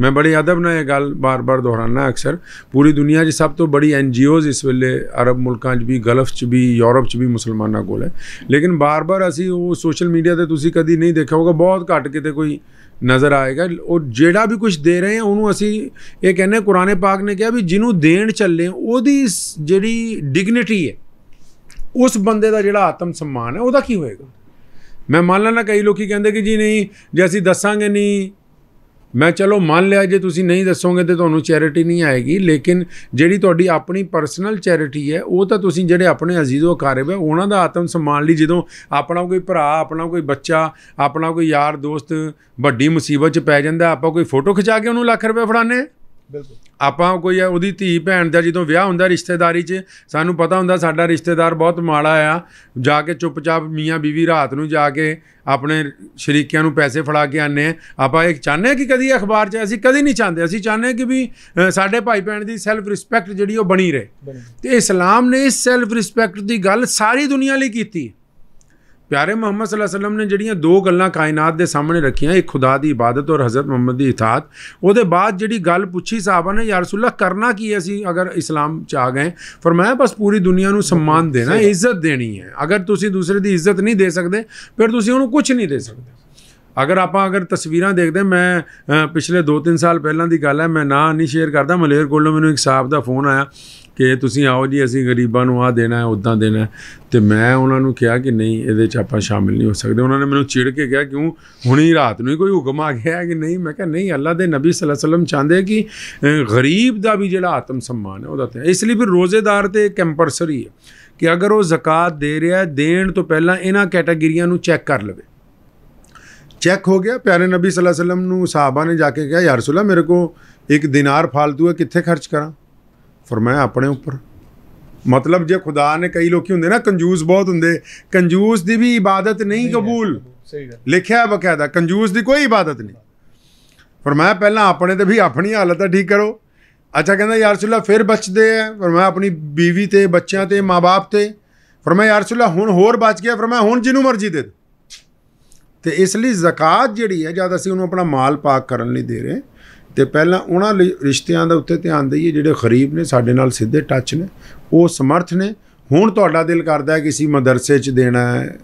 ਮੈਂ ਬੜੀ ਅਦਬ ਨਾਲ ਇਹ ਗੱਲ ਬਾਰ-ਬਾਰ ਦੁਹਰਾਉਣਾ ਅਕਸਰ ਪੂਰੀ ਦੁਨੀਆ 'ਚ ਸਭ ਤੋਂ ਬੜੀ ਐਨ ਜੀਓਜ਼ ਇਸ ਵੇਲੇ ਅਰਬ ਮੁਲਕਾਂ 'ਚ ਵੀ ਗਲਫ 'ਚ ਵੀ ਯੂਰਪ 'ਚ ਵੀ ਮੁਸਲਮਾਨਾਂ ਕੋਲ ਹੈ ਲੇਕਿਨ ਬਾਰ-ਬਾਰ ਅਸੀਂ ਉਹ ਸੋਸ਼ਲ ਮੀਡੀਆ ਤੇ ਤੁਸੀਂ ਕਦੀ ਨਹੀਂ ਦੇਖਿਆ ਹੋਗਾ ਬਹੁਤ ਘੱਟ ਕਿਤੇ ਕੋਈ ਨਜ਼ਰ ਆਏਗਾ ਉਹ ਜਿਹੜਾ ਵੀ ਕੁਝ ਦੇ ਰਹੇ ਆ ਉਹਨੂੰ ਅਸੀਂ ਇਹ ਕਹਿੰਨੇ ਕੁਰਾਨੇ ਪਾਕ ਨੇ ਕਿਹਾ ਵੀ ਜਿਹਨੂੰ ਦੇਣ ਚੱਲੇ ਉਹਦੀ ਜਿਹੜੀ ਡਿਗਨਿਟੀ ਹੈ ਉਸ ਬੰਦੇ ਦਾ ਜਿਹੜਾ ਆਤਮ ਸਨਮਾਨ ਹੈ ਉਹਦਾ ਕੀ ਹੋਏਗਾ ਮੈਂ ਮੰਨ ਲੈਣਾ ਕਈ ਲੋਕੀ ਕਹਿੰਦੇ ਕਿ ਜੀ ਨਹੀਂ ਜੇ ਅਸੀਂ ਦੱਸਾਂਗੇ ਨਹੀਂ ਮੈਂ ਚਲੋ ਮੰਨ ਲਿਆ ਜੇ ਤੁਸੀਂ ਨਹੀਂ ਦੱਸੋਗੇ ਤੇ ਤੁਹਾਨੂੰ ਚੈਰਿਟੀ ਨਹੀਂ ਆਏਗੀ ਲੇਕਿਨ ਜਿਹੜੀ ਤੁਹਾਡੀ ਆਪਣੀ ਪਰਸਨਲ ਚੈਰਿਟੀ ਹੈ ਉਹ ਤਾਂ ਤੁਸੀਂ ਜਿਹੜੇ ਆਪਣੇ ਅਜ਼ੀਜ਼ੋ ਅਕਾਰਬ ਹੈ ਉਹਨਾਂ ਦਾ ਆਤਮ ਸਨਮਾਨ ਲਈ ਜਦੋਂ ਆਪਣਾ ਕੋਈ ਭਰਾ ਆਪਣਾ ਕੋਈ ਬੱਚਾ ਆਪਣਾ ਕੋਈ ਯਾਰ ਦੋਸਤ ਵੱਡੀ ਮੁਸੀਬਤ 'ਚ ਪੈ ਜਾਂਦਾ ਆਪਾਂ ਕੋਈ ਫੋਟੋ ਖਿਚਾ ਕੇ ਉਹਨੂੰ ਲੱਖ ਰੁਪਏ ਫੜਾਣੇ ਬਿਲਕੁਲ ਆਪਾਂ ਕੋਈ ਉਹਦੀ ਧੀ ਭੈਣ ਦਾ ਜਦੋਂ ਵਿਆਹ ਹੁੰਦਾ ਰਿਸ਼ਤੇਦਾਰੀ 'ਚ ਸਾਨੂੰ ਪਤਾ ਹੁੰਦਾ ਸਾਡਾ ਰਿਸ਼ਤੇਦਾਰ ਬਹੁਤ ਮਾੜਾ ਆ ਜਾ ਕੇ ਚੁੱਪਚਾਪ ਮੀਆਂ ਬੀਵੀ ਰਾਤ ਨੂੰ ਜਾ ਕੇ ਆਪਣੇ ਸ਼ਰੀਕਿਆਂ ਨੂੰ ਪੈਸੇ ਫੜਾ ਕੇ ਆਨੇ ਆਪਾਂ ਇਹ ਚਾਹੁੰਦੇ ਆ ਕਿ ਕਦੀ ਅਖਬਾਰ 'ਚ ਅਸੀਂ ਕਦੀ ਨਹੀਂ ਚਾਹੁੰਦੇ ਅਸੀਂ ਚਾਹੁੰਦੇ ਕਿ ਵੀ ਸਾਡੇ ਭਾਈ ਭੈਣ ਦੀ ਸੈਲਫ ਰਿਸਪੈਕਟ ਜਿਹੜੀ ਉਹ ਬਣੀ ਰਹੇ ਤੇ ਇਸਲਾਮ ਨੇ ਇਸ ਸੈਲਫ ਰਿਸਪੈਕਟ ਦੀ ਗੱਲ ਸਾਰੀ ਦੁਨੀਆ ਲਈ ਕੀਤੀ ਪਿਆਰੇ ਮੁਹੰਮਦ ਸੱਲੱਲਾਹੁ ਅਲੈਹਿ ਵਸੱਲਮ ਨੇ ਜਿਹੜੀਆਂ ਦੋ ਗੱਲਾਂ ਕਾਇਨਾਤ ਦੇ ਸਾਹਮਣੇ ਰੱਖੀਆਂ ਇੱਕ ਖੁਦਾ ਦੀ ਇਬਾਦਤ ਔਰ ਹਜ਼ਰਤ ਮੁਹੰਮਦ ਦੀ ਇਤਾਤ ਉਹਦੇ ਬਾਅਦ ਜਿਹੜੀ ਗੱਲ ਪੁੱਛੀ ਸਾਹਬਾ ਨੇ ਯਾ ਰਸੂਲullah ਕਰਨਾ ਕੀ ਹੈ ਅਸੀਂ ਅਗਰ ਇਸਲਾਮ ਚ ਆ ਗਏ ਫਰਮਾਇਆ ਬਸ ਪੂਰੀ ਦੁਨੀਆ ਨੂੰ ਸਨਮਾਨ ਦੇਣਾ ਇੱਜ਼ਤ ਦੇਣੀ ਹੈ ਅਗਰ ਤੁਸੀਂ ਦੂਸਰੇ ਦੀ ਇੱਜ਼ਤ ਨਹੀਂ ਦੇ ਸਕਦੇ ਫਿਰ ਤੁਸੀਂ ਉਹਨੂੰ ਕੁਝ ਨਹੀਂ ਦੇ ਸਕਦੇ ਅਗਰ ਆਪਾਂ ਅਗਰ ਤਸਵੀਰਾਂ ਦੇਖਦੇ ਮੈਂ ਪਿਛਲੇ 2-3 ਸਾਲ ਪਹਿਲਾਂ ਦੀ ਗੱਲ ਹੈ ਮੈਂ ਨਾਂ ਨਹੀਂ ਸ਼ੇਅਰ ਕਰਦਾ ਮਲੇਰ ਕੋਲੋਂ ਮੈਨੂੰ ਇੱਕ ਸਾਹਬ ਦਾ ਫੋਨ ਆਇਆ ਕਿ ਤੁਸੀਂ ਆਓ ਜੀ ਅਸੀਂ ਗਰੀਬਾਂ ਨੂੰ ਆ ਦੇਣਾ ਹੈ ਉਦਾਂ ਦੇਣਾ ਹੈ ਤੇ ਮੈਂ ਉਹਨਾਂ ਨੂੰ ਕਿਹਾ ਕਿ ਨਹੀਂ ਇਹਦੇ 'ਚ ਆਪਾਂ ਸ਼ਾਮਿਲ ਨਹੀਂ ਹੋ ਸਕਦੇ ਉਹਨਾਂ ਨੇ ਮੈਨੂੰ ਚਿੜ ਕੇ ਕਿਹਾ ਕਿਉਂ ਹੁਣੀ ਰਾਤ ਨੂੰ ਹੀ ਕੋਈ ਹੁਕਮ ਆ ਗਿਆ ਹੈ ਕਿ ਨਹੀਂ ਮੈਂ ਕਿਹਾ ਨਹੀਂ ਅੱਲਾ ਦੇ ਨਬੀ ਸੱਲੱਲਾਹੁ ਅਲੈਹਿ ਵਸੱਲਮ ਚਾਹੁੰਦੇ ਕਿ ਗਰੀਬ ਦਾ ਵੀ ਜਿਹੜਾ ਆਤਮ ਸਨਮਾਨ ਹੈ ਉਹਦਾ ਤੇ ਇਸ ਲਈ ਫਿਰ ਰੋਜ਼ੇਦਾਰ ਤੇ ਕੰਪਲਸਰੀ ਹੈ ਕਿ ਅਗਰ ਉਹ ਜ਼ਕਾਤ ਦੇ ਰਿਹਾ ਦੇਣ ਤੋਂ ਪਹਿਲਾਂ ਇਹਨਾਂ ਕੈਟਾਗਰੀਆਂ ਨੂੰ ਚੈੱਕ ਕਰ ਲਵੇ ਚੈੱਕ ਹੋ ਗਿਆ ਪਿਆਰੇ ਨਬੀ ਸੱਲੱਲਾਹੁ ਅਲੈਹਿ ਵਸੱਲਮ ਨੂੰ ਸਾਹਬਾ ਨੇ ਜਾ ਕੇ ਕਿਹਾ ਯਾ ਅੱਲਾਹ ਮੇਰੇ ਕੋ ਇੱਕ ਦਿਨਾਰ ਫालतू ਹੈ ਕਿੱਥੇ ਖਰਚ ਕਰਾਂ ਫਰਮਾਇਆ ਆਪਣੇ ਉੱਪਰ ਮਤਲਬ ਜੇ ਖੁਦਾ ਨੇ ਕਈ ਲੋਕੀ ਹੁੰਦੇ ਨਾ ਕੰਜੂਸ ਬਹੁਤ ਹੁੰਦੇ ਕੰਜੂਸ ਦੀ ਵੀ ਇਬਾਦਤ ਨਹੀਂ ਕਬੂਲ ਸਹੀ ਗੱਲ ਲਿਖਿਆ ਬਕਾਇਦਾ ਕੰਜੂਸ ਦੀ ਕੋਈ ਇਬਾਦਤ ਨਹੀਂ ਫਰਮਾਇਆ ਪਹਿਲਾਂ ਆਪਣੇ ਤੇ ਵੀ ਆਪਣੀ ਹਾਲਤ ਆ ਠੀਕ ਕਰੋ ਅੱਛਾ ਕਹਿੰਦਾ ਯਾਰ ਸੁਲਾ ਫਿਰ ਬਚਦੇ ਆ ਫਰਮਾਇਆ ਆਪਣੀ بیوی ਤੇ ਬੱਚਿਆਂ ਤੇ ਮਾਪੇ ਤੇ ਫਰਮਾਇਆ ਯਾਰ ਸੁਲਾ ਹੁਣ ਹੋਰ ਬਚ ਗਿਆ ਫਰਮਾਇਆ ਹੁਣ ਜਿਹਨੂੰ ਮਰਜ਼ੀ ਦੇ ਤੇ ਇਸ ਲਈ ਜ਼ਕਾਤ ਜਿਹੜੀ ਹੈ ਜਦ ਅਸੀਂ ਉਹਨੂੰ ਆਪਣਾ ਮਾਲ ਪਾਕ ਕਰਨ ਲਈ ਦੇ ਰਹੇ ਤੇ ਪਹਿਲਾਂ ਉਹਨਾਂ ਲਈ ਰਿਸ਼ਤਿਆਂ ਦੇ ਉੱਤੇ ਧਿਆਨ ਦਈਏ ਜਿਹੜੇ ਖਰੀਬ ਨੇ ਸਾਡੇ ਨਾਲ ਸਿੱਧੇ ਟੱਚ ਨੇ ਉਹ ਸਮਰਥ ਨੇ ਹੁਣ ਤੁਹਾਡਾ ਦਿਲ ਕਰਦਾ ਹੈ ਕਿਸੇ ਮਦਰਸੇ 'ਚ ਦੇਣਾ ਹੈ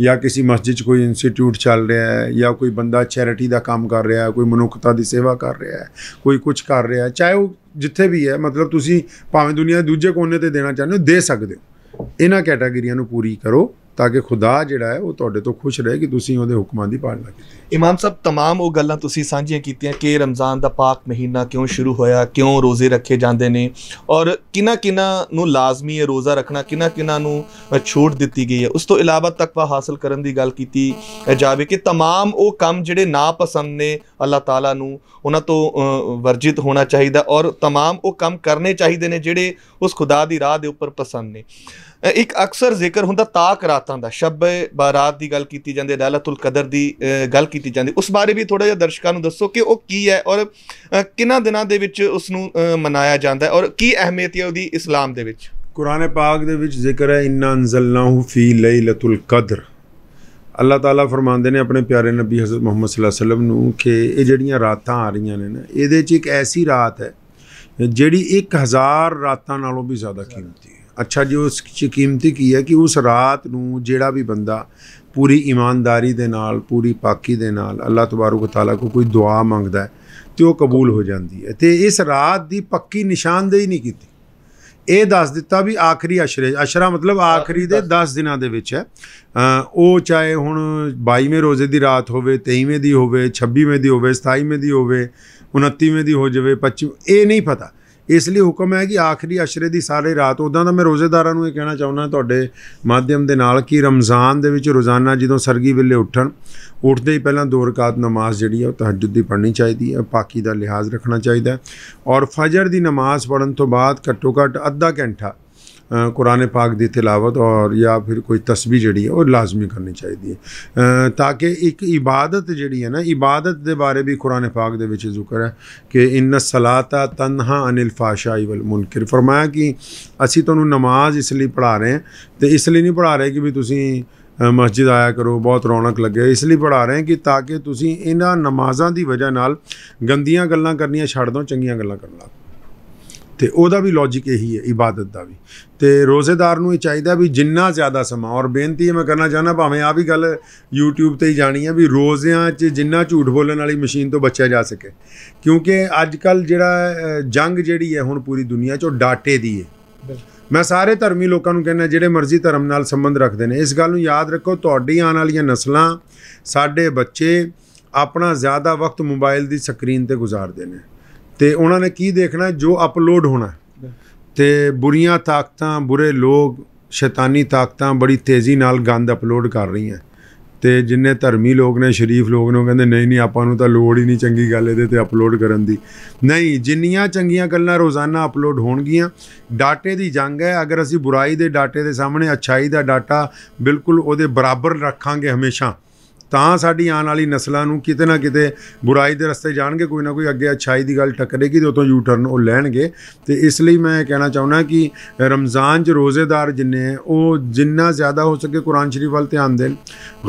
ਜਾਂ ਕਿਸੇ ਮਸਜਿਦ 'ਚ ਕੋਈ ਇੰਸਟੀਚਿਊਟ ਚੱਲ ਰਿਹਾ ਹੈ ਜਾਂ ਕੋਈ ਬੰਦਾ ਚੈਰਿਟੀ ਦਾ ਕੰਮ ਕਰ ਰਿਹਾ ਹੈ ਕੋਈ ਮਨੁੱਖਤਾ ਦੀ ਸੇਵਾ ਕਰ ਰਿਹਾ ਹੈ ਕੋਈ ਕੁਝ ਕਰ ਰਿਹਾ ਹੈ ਚਾਹੇ ਉਹ ਜਿੱਥੇ ਵੀ ਹੈ ਮਤਲਬ ਤੁਸੀਂ ਭਾਵੇਂ ਦੁਨੀਆ ਦੇ ਦੂਜੇ ਕੋਨੇ ਤੇ ਦੇਣਾ ਚਾਹੁੰਦੇ ਹੋ ਦੇ ਸਕਦੇ ਹੋ ਇਹਨਾਂ ਕੈਟਾਗਰੀਆਂ ਨੂੰ ਪੂਰੀ ਕਰੋ ਤਾਂ ਕਿ ਖੁਦਾ ਜਿਹੜਾ ਹੈ ਉਹ ਤੁਹਾਡੇ ਤੋਂ ਖੁਸ਼ ਰਹੇ ਕਿ ਤੁਸੀਂ ਉਹਦੇ ਹੁਕਮਾਂ ਦੀ ਪਾਲਣਾ ਕੀਤੀ ਇਮਾਮ ਸਾਹਿਬ तमाम ਉਹ ਗੱਲਾਂ ਤੁਸੀਂ ਸਾਂਝੀਆਂ ਕੀਤੀਆਂ ਕਿ ਰਮਜ਼ਾਨ ਦਾ ਪਾਕ ਮਹੀਨਾ ਕਿਉਂ ਸ਼ੁਰੂ ਹੋਇਆ ਕਿਉਂ ਰੋਜ਼ੇ ਰੱਖੇ ਜਾਂਦੇ ਨੇ ਔਰ ਕਿਨਾ ਕਿਨਾ ਨੂੰ ਲਾਜ਼ਮੀ ਹੈ ਰੋਜ਼ਾ ਰੱਖਣਾ ਕਿਨਾ ਕਿਨਾ ਨੂੰ ਛੋਟ ਦਿੱਤੀ ਗਈ ਹੈ ਉਸ ਤੋਂ ਇਲਾਵਾ ਤਕਵਾ ਹਾਸਲ ਕਰਨ ਦੀ ਗੱਲ ਕੀਤੀ ਜਾਵੇ ਕਿ तमाम ਉਹ ਕੰਮ ਜਿਹੜੇ ਨਾਪਸੰਦ ਨੇ ਅੱਲਾਹ ਤਾਲਾ ਨੂੰ ਉਹਨਾਂ ਤੋਂ ਵਰਜਿਤ ਹੋਣਾ ਚਾਹੀਦਾ ਔਰ तमाम ਉਹ ਕੰਮ ਕਰਨੇ ਚਾਹੀਦੇ ਨੇ ਜਿਹੜੇ ਉਸ ਖੁਦਾ ਦੀ ਰਾਹ ਦੇ ਉੱਪਰ ਪਸੰਦ ਨੇ ਇੱਕ ਅਕਸਰ ਜ਼ਿਕਰ ਹੁੰਦਾ ਤਾਕ ਰਾਤਾਂ ਦਾ ਸ਼ਬ ਬਾਰਾਤ ਦੀ ਗੱਲ ਕੀਤੀ ਜਾਂਦੀ ਹੈ ਲੈਲਤੁਲ ਕਦਰ ਦੀ ਗੱਲ ਕੀਤੀ ਜਾਂਦੀ ਉਸ ਬਾਰੇ ਵੀ ਥੋੜਾ ਜਿਹਾ ਦਰਸ਼ਕਾਂ ਨੂੰ ਦੱਸੋ ਕਿ ਉਹ ਕੀ ਹੈ ਔਰ ਕਿੰਨਾ ਦਿਨਾਂ ਦੇ ਵਿੱਚ ਉਸ ਨੂੰ ਮਨਾਇਆ ਜਾਂਦਾ ਹੈ ਔਰ ਕੀ ਅਹਿਮੀਅਤ ਹੈ ਉਹਦੀ ਇਸਲਾਮ ਦੇ ਵਿੱਚ ਕੁਰਾਨ ਪਾਕ ਦੇ ਵਿੱਚ ਜ਼ਿਕਰ ਹੈ ਇਨਨਾ ਅਨਜ਼ਲਨਾਹੁ ਫੀ ਲੈਲਤੁਲ ਕਦਰ ਅੱਲਾਹ ਤਾਲਾ ਫਰਮਾਉਂਦੇ ਨੇ ਆਪਣੇ ਪਿਆਰੇ ਨਬੀ ਹਜ਼ਰਤ ਮੁਹੰਮਦ ਸੱਲੱਲਾਹੁ ਅਲੈਹਿ ਵਸੱਲਮ ਨੂੰ ਕਿ ਇਹ ਜਿਹੜੀਆਂ ਰਾਤਾਂ ਆ ਰਹੀਆਂ ਨੇ ਨਾ ਇਹਦੇ 'ਚ ਇੱਕ ਐਸੀ ਰਾਤ ਹੈ ਜਿਹੜੀ 1000 ਰਾਤਾਂ ਨਾਲੋਂ ਵੀ ਜ਼ਿਆਦਾ ਕੀਮਤੀ ਅੱਛਾ ਜੀ ਉਸ ਕੀਮਤ ਕੀ ਹੈ ਕਿ ਉਸ ਰਾਤ ਨੂੰ ਜਿਹੜਾ ਵੀ ਬੰਦਾ ਪੂਰੀ ਇਮਾਨਦਾਰੀ ਦੇ ਨਾਲ ਪੂਰੀ ਪਾਕੀ ਦੇ ਨਾਲ ਅੱਲਾਹ ਤਬਾਰਕ ਤਾਲਾ ਕੋ ਕੋਈ ਦੁਆ ਮੰਗਦਾ ਹੈ ਤੇ ਉਹ ਕਬੂਲ ਹੋ ਜਾਂਦੀ ਹੈ ਤੇ ਇਸ ਰਾਤ ਦੀ ਪੱਕੀ ਨਿਸ਼ਾਨਦੇਹੀ ਨਹੀਂ ਕੀਤੀ ਇਹ ਦੱਸ ਦਿੱਤਾ ਵੀ ਆਖਰੀ ਅਸ਼ਰੇ ਅਸ਼ਰਾ ਮਤਲਬ ਆਖਰੀ ਦੇ 10 ਦਿਨਾਂ ਦੇ ਵਿੱਚ ਹੈ ਉਹ ਚਾਹੇ ਹੁਣ 22ਵੇਂ ਰੋਜ਼ੇ ਦੀ ਰਾਤ ਹੋਵੇ 23ਵੇਂ ਦੀ ਹੋਵੇ 26ਵੇਂ ਦੀ ਹੋਵੇ 27ਵੇਂ ਦੀ ਹੋਵੇ 29ਵੇਂ ਦੀ ਹੋ ਜਾਵੇ 25 ਇਹ ਨਹੀਂ ਪਤਾ ਇਸ ਲਈ ਹੁਕਮ ਹੈ ਕਿ ਆਖਰੀ ਅਸ਼ਰੇ ਦੀ ਸਾਰੇ ਰਾਤ ਉਦਾਂ ਦਾ ਮੈਂ ਰੋਜ਼ੇਦਾਰਾਂ ਨੂੰ ਇਹ ਕਹਿਣਾ ਚਾਹੁੰਦਾ ਤੁਹਾਡੇ ਮਾਧਿਅਮ ਦੇ ਨਾਲ ਕਿ ਰਮਜ਼ਾਨ ਦੇ ਵਿੱਚ ਰੋਜ਼ਾਨਾ ਜਦੋਂ ਸਰਗੀ ਵੇਲੇ ਉੱਠਣ ਉੱਠਦੇ ਹੀ ਪਹਿਲਾਂ ਦੋ ਰਕਾਤ ਨਮਾਜ਼ ਜਿਹੜੀ ਹੈ ਉਹ ਤਹਜੁਦ ਦੀ ਪੜ੍ਹਨੀ ਚਾਹੀਦੀ ਹੈ ਪਾਕੀ ਦਾ ਲਿਹਾਜ਼ ਰੱਖਣਾ ਚਾਹੀਦਾ ਔਰ ਫਜਰ ਦੀ ਨਮਾਜ਼ ਪੜਨ ਤੋਂ ਬਾਅਦ ਘੱਟੋ ਘੱਟ ਅੱਧਾ ਘੰਟਾ कुरान पाक दी तिलावत और या फिर कोई तस्बी जड़ी है और लाजमी करनी ਚਾਹੀਦੀ ਹੈ ਤਾਂ ਕਿ ਇੱਕ ਇਬਾਦਤ ਜਿਹੜੀ ਹੈ ਨਾ ਇਬਾਦਤ ਦੇ ਬਾਰੇ ਵੀ ਕੁਰਾਨ ਪਾਕ ਦੇ ਵਿੱਚ ਜ਼ਿਕਰ ਹੈ ਕਿ ਇਨ ਸਲਾਤਾ ਤਨਹਾ ਅਨਿਲ ਫਾਸ਼ਾਈ ਵਲ ਮੁਨਕਰ ਫਰਮਾਇਆ ਕਿ ਅਸੀਂ ਤੁਹਾਨੂੰ ਨਮਾਜ਼ ਇਸ ਲਈ ਪੜ੍ਹਾ ਰਹੇ ਹਾਂ ਤੇ ਇਸ ਲਈ ਨਹੀਂ ਪੜ੍ਹਾ ਰਹੇ ਕਿ ਵੀ ਤੁਸੀਂ ਮਸਜਿਦ ਆਇਆ ਕਰੋ ਬਹੁਤ ਰੌਣਕ ਲੱਗੇ ਇਸ ਲਈ ਪੜਾ ਰਹੇ ਕਿ ਤਾਂ ਕਿ ਤੁਸੀਂ ਇਹਨਾਂ ਨਮਾਜ਼ਾਂ ਦੀ ਵਜ੍ਹਾ ਨਾਲ ਗੰਦੀਆਂ ਗੱਲਾਂ ਕਰਨੀਆਂ ਛੱਡ ਦਿਓ ਚੰਗੀਆਂ ਗੱਲਾਂ ਕਰਨ ਲੱਗੋ ਤੇ ਉਹਦਾ ਵੀ ਲੌਜੀਕ ਇਹੀ ਹੈ ਇਬਾਦਤ ਦਾ ਵੀ ਤੇ ਰੋਜ਼ੇਦਾਰ ਨੂੰ ਇਹ ਚਾਹੀਦਾ ਵੀ ਜਿੰਨਾ ਜ਼ਿਆਦਾ ਸਮਾਂ ਔਰ ਬੇਨਤੀ ਮੈਂ ਕਰਨਾ ਚਾਹਨਾ ਭਾਵੇਂ ਆ ਵੀ ਗੱਲ YouTube ਤੇ ਹੀ ਜਾਣੀ ਹੈ ਵੀ ਰੋਜ਼ਿਆਂ 'ਚ ਜਿੰਨਾ ਝੂਠ ਬੋਲਣ ਵਾਲੀ ਮਸ਼ੀਨ ਤੋਂ ਬਚਿਆ ਜਾ ਸਕੇ ਕਿਉਂਕਿ ਅੱਜ ਕੱਲ ਜਿਹੜਾ ਜੰਗ ਜਿਹੜੀ ਹੈ ਹੁਣ ਪੂਰੀ ਦੁਨੀਆ 'ਚ ਡਾਟੇ ਦੀ ਹੈ ਮੈਂ ਸਾਰੇ ਧਰਮੀ ਲੋਕਾਂ ਨੂੰ ਕਹਿੰਦਾ ਜਿਹੜੇ ਮਰਜ਼ੀ ਧਰਮ ਨਾਲ ਸੰਬੰਧ ਰੱਖਦੇ ਨੇ ਇਸ ਗੱਲ ਨੂੰ ਯਾਦ ਰੱਖੋ ਤੁਹਾਡੀ ਆਉਣ ਵਾਲੀਆਂ ਨਸਲਾਂ ਸਾਡੇ ਬੱਚੇ ਆਪਣਾ ਜ਼ਿਆਦਾ ਵਕਤ ਮੋਬਾਈਲ ਦੀ ਸਕਰੀਨ ਤੇ ਗੁਜ਼ਾਰਦੇ ਨੇ ਤੇ ਉਹਨਾਂ ਨੇ ਕੀ ਦੇਖਣਾ ਜੋ ਅਪਲੋਡ ਹੋਣਾ ਤੇ ਬੁਰੀਆਂ ਤਾਕਤਾਂ ਬੁਰੇ ਲੋਕ ਸ਼ੈਤਾਨੀ ਤਾਕਤਾਂ ਬੜੀ ਤੇਜ਼ੀ ਨਾਲ ਗੰਦ ਅਪਲੋਡ ਕਰ ਰਹੀਆਂ ਤੇ ਜਿੰਨੇ ਧਰਮੀ ਲੋਕ ਨੇ ਸ਼ਰੀਫ ਲੋਕ ਨੇ ਕਹਿੰਦੇ ਨਹੀਂ ਨਹੀਂ ਆਪਾਂ ਨੂੰ ਤਾਂ ਲੋੜ ਹੀ ਨਹੀਂ ਚੰਗੀ ਗੱਲ ਇਹਦੇ ਤੇ ਅਪਲੋਡ ਕਰਨ ਦੀ ਨਹੀਂ ਜਿੰਨੀਆਂ ਚੰਗੀਆਂ ਗੱਲਾਂ ਰੋਜ਼ਾਨਾ ਅਪਲੋਡ ਹੋਣਗੀਆਂ ਡਾਟੇ ਦੀ ਜੰਗ ਹੈ ਅਗਰ ਅਸੀਂ ਬੁਰਾਈ ਦੇ ਡਾਟੇ ਦੇ ਸਾਹਮਣੇ ਅਛਾਈ ਦਾ ਡਾਟਾ ਬਿਲਕੁਲ ਉਹਦੇ ਬਰਾਬਰ ਰੱਖਾਂਗੇ ਹਮੇਸ਼ਾ ਤਾਂ ਸਾਡੀ ਆਉਣ ਵਾਲੀ ਨਸਲਾਂ ਨੂੰ ਕਿਤੇ ਨਾ ਕਿਤੇ ਬੁਰਾਈ ਦੇ ਰਸਤੇ ਜਾਣਗੇ ਕੋਈ ਨਾ ਕੋਈ ਅੱਗੇ ਅਛਾਈ ਦੀ ਗੱਲ ਟੱਕਰੇਗੀ ਤੇ ਉਤੋਂ ਯੂ ਟਰਨ ਉਹ ਲੈਣਗੇ ਤੇ ਇਸ ਲਈ ਮੈਂ ਕਹਿਣਾ ਚਾਹੁੰਦਾ ਕਿ ਰਮਜ਼ਾਨ 'ਚ ਰੋਜ਼ੇਦਾਰ ਜਿੰਨੇ ਉਹ ਜਿੰਨਾ ਜ਼ਿਆਦਾ ਹੋ ਸਕੇ ਕੁਰਾਨ ਸ਼ਰੀਫ ਵੱਲ ਧਿਆਨ ਦੇਣ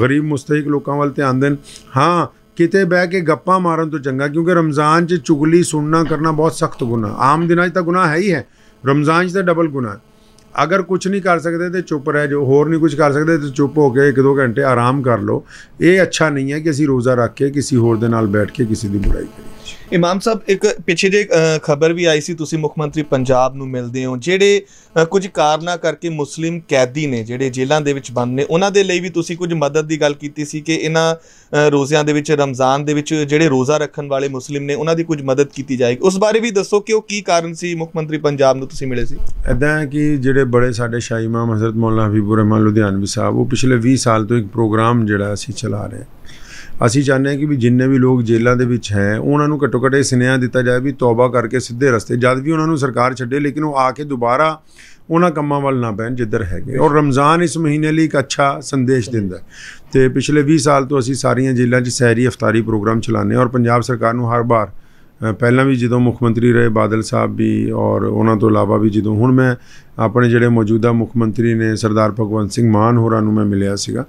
ਗਰੀਬ ਮੁਸਤਹਿਕ ਲੋਕਾਂ ਵੱਲ ਧਿਆਨ ਦੇਣ ਹਾਂ ਕਿਤੇ ਬਹਿ ਕੇ ਗੱਪਾਂ ਮਾਰਨ ਤੋਂ ਚੰਗਾ ਕਿਉਂਕਿ ਰਮਜ਼ਾਨ 'ਚ ਚੁਗਲੀ ਸੁਣਨਾ ਕਰਨਾ ਬਹੁਤ ਸਖਤ ਗੁਨਾਹ ਆਮ ਦਿਨਾਂ 'ਚ ਤਾਂ ਗੁਨਾਹ ਹੈ ਹੀ ਹੈ ਰਮਜ਼ਾਨ 'ਚ ਤਾਂ ਡਬਲ ਗੁਨਾਹ ਅਗਰ ਕੁਝ ਨਹੀਂ ਕਰ ਸਕਦੇ ਤੇ ਚੁੱਪ ਰਹਿ ਜਾਓ ਹੋਰ ਨਹੀਂ ਕੁਝ ਕਰ ਸਕਦੇ ਤੇ ਚੁੱਪ ਹੋ ਕੇ 1-2 ਘੰਟੇ ਆਰਾਮ ਕਰ ਲਓ ਇਹ ਅੱਛਾ ਨਹੀਂ ਹੈ ਕਿ ਅਸੀਂ ਰੋਜ਼ਾ ਰੱਖ ਕੇ ਕਿਸੇ ਹੋਰ ਦੇ ਨਾਲ ਬੈਠ ਕੇ ਕਿਸੇ ਦੀ ਬੁਰਾਈ ਕਰੀਏ ਇਮਾਮ ਸਾਹਿਬ ਇੱਕ ਪਿੱਛੇ ਜੇ ਖਬਰ ਵੀ ਆਈ ਸੀ ਤੁਸੀਂ ਮੁੱਖ ਮੰਤਰੀ ਪੰਜਾਬ ਨੂੰ ਮਿਲਦੇ ਹੋ ਜਿਹੜੇ ਕੁਝ ਕਾਰਨਾ ਕਰਕੇ ਮੁਸਲਿਮ ਕੈਦੀ ਨੇ ਜਿਹੜੇ ਜੇਲ੍ਹਾਂ ਦੇ ਵਿੱਚ ਬੰਦ ਨੇ ਉਹਨਾਂ ਦੇ ਲਈ ਵੀ ਤੁਸੀਂ ਕੁਝ ਮਦਦ ਦੀ ਗੱਲ ਕੀਤੀ ਸੀ ਕਿ ਇਹਨਾਂ ਰੋਜ਼ਿਆਂ ਦੇ ਵਿੱਚ ਰਮਜ਼ਾਨ ਦੇ ਵਿੱਚ ਜਿਹੜੇ ਰੋਜ਼ਾ ਰੱਖਣ ਵਾਲੇ ਮੁਸਲਿਮ ਨੇ ਉਹਨਾਂ ਦੀ ਕੁਝ ਮਦਦ ਕੀਤੀ ਜਾਏਗੀ ਉਸ ਬਾਰੇ ਵੀ ਦੱਸੋ ਕਿ ਉਹ ਕੀ ਕਾਰਨ ਸੀ ਮੁੱਖ ਮੰਤਰੀ ਪੰਜਾਬ ਨੂੰ ਤੁਸੀਂ ਮਿਲੇ ਸੀ ਐਦਾਂ ਕਿ ਜਿਹੜੇ ਬੜੇ ਸਾਡੇ ਸ਼ਾਹੀ ਇਮਾਮ ਹਜ਼ਰਤ ਮੌਲਾ ਹਬੀਬੁਰ ਰਹਿਮਾਨ ਲੁਧਿਆਣਵੀ ਸਾਹਿਬ ਉਹ ਪਿਛਲੇ 20 ਸਾਲ ਤੋਂ ਇੱਕ ਪ੍ਰੋਗਰਾਮ ਜਿਹੜਾ ਅਸੀਂ ਚਲਾ ਰਹੇ ਹਾਂ ਅਸੀਂ ਚਾਹੁੰਦੇ ਹਾਂ ਕਿ ਵੀ ਜਿੰਨੇ ਵੀ ਲੋਕ ਜੇਲ੍ਹਾਂ ਦੇ ਵਿੱਚ ਹੈ ਉਹਨਾਂ ਨੂੰ ਘੱਟੋ ਘਟੇ ਸਨੇਹਾ ਸੁਨੇਹਾ ਦਿੱਤਾ ਜਾਏ ਵੀ ਤੌਬਾ ਕਰਕੇ ਸਿੱਧੇ ਰਸਤੇ ਜਦ ਵੀ ਉਹਨਾਂ ਨੂੰ ਸਰਕਾਰ ਛੱਡੇ ਲੇਕਿਨ ਉਹ ਆ ਕੇ ਦੁਬਾਰਾ ਉਹਨਾਂ ਕੰਮਾਂ ਵੱਲ ਨਾ ਪੈਣ ਜਿੱਧਰ ਹੈਗੇ ਔਰ ਰਮਜ਼ਾਨ ਇਸ ਮਹੀਨੇ ਲਈ ਇੱਕ ਅੱਛਾ ਸੰਦੇਸ਼ ਦਿੰਦਾ ਤੇ ਪਿਛਲੇ 20 ਸਾਲ ਤੋਂ ਅਸੀਂ ਸਾਰੀਆਂ ਜੇਲ੍ਹਾਂ 'ਚ ਸਹਿਰੀ ਇਫਤਾਰੀ ਪ੍ਰੋਗਰਾਮ ਚਲਾਉਂਦੇ ਔਰ ਪੰਜਾਬ ਸਰਕਾਰ ਨੂੰ ਹਰ ਵਾਰ ਪਹਿਲਾਂ ਵੀ ਜਦੋਂ ਮੁੱਖ ਮੰਤਰੀ ਰਹੇ ਬਾਦਲ ਸਾਹਿਬ ਵੀ ਔਰ ਉਹਨਾਂ ਤੋਂ ਇਲਾਵਾ ਵੀ ਜਦੋਂ ਹੁਣ ਮੈਂ ਆਪਣੇ ਜਿਹੜੇ ਮੌਜੂਦਾ ਮੁੱਖ ਮੰਤਰੀ ਨੇ ਸਰਦਾਰ ਭਗਵੰਤ ਸਿੰਘ ਮਾਨ ਹੋਰਾਂ ਨੂੰ ਮੈਂ ਮਿਲਿਆ ਸੀਗਾ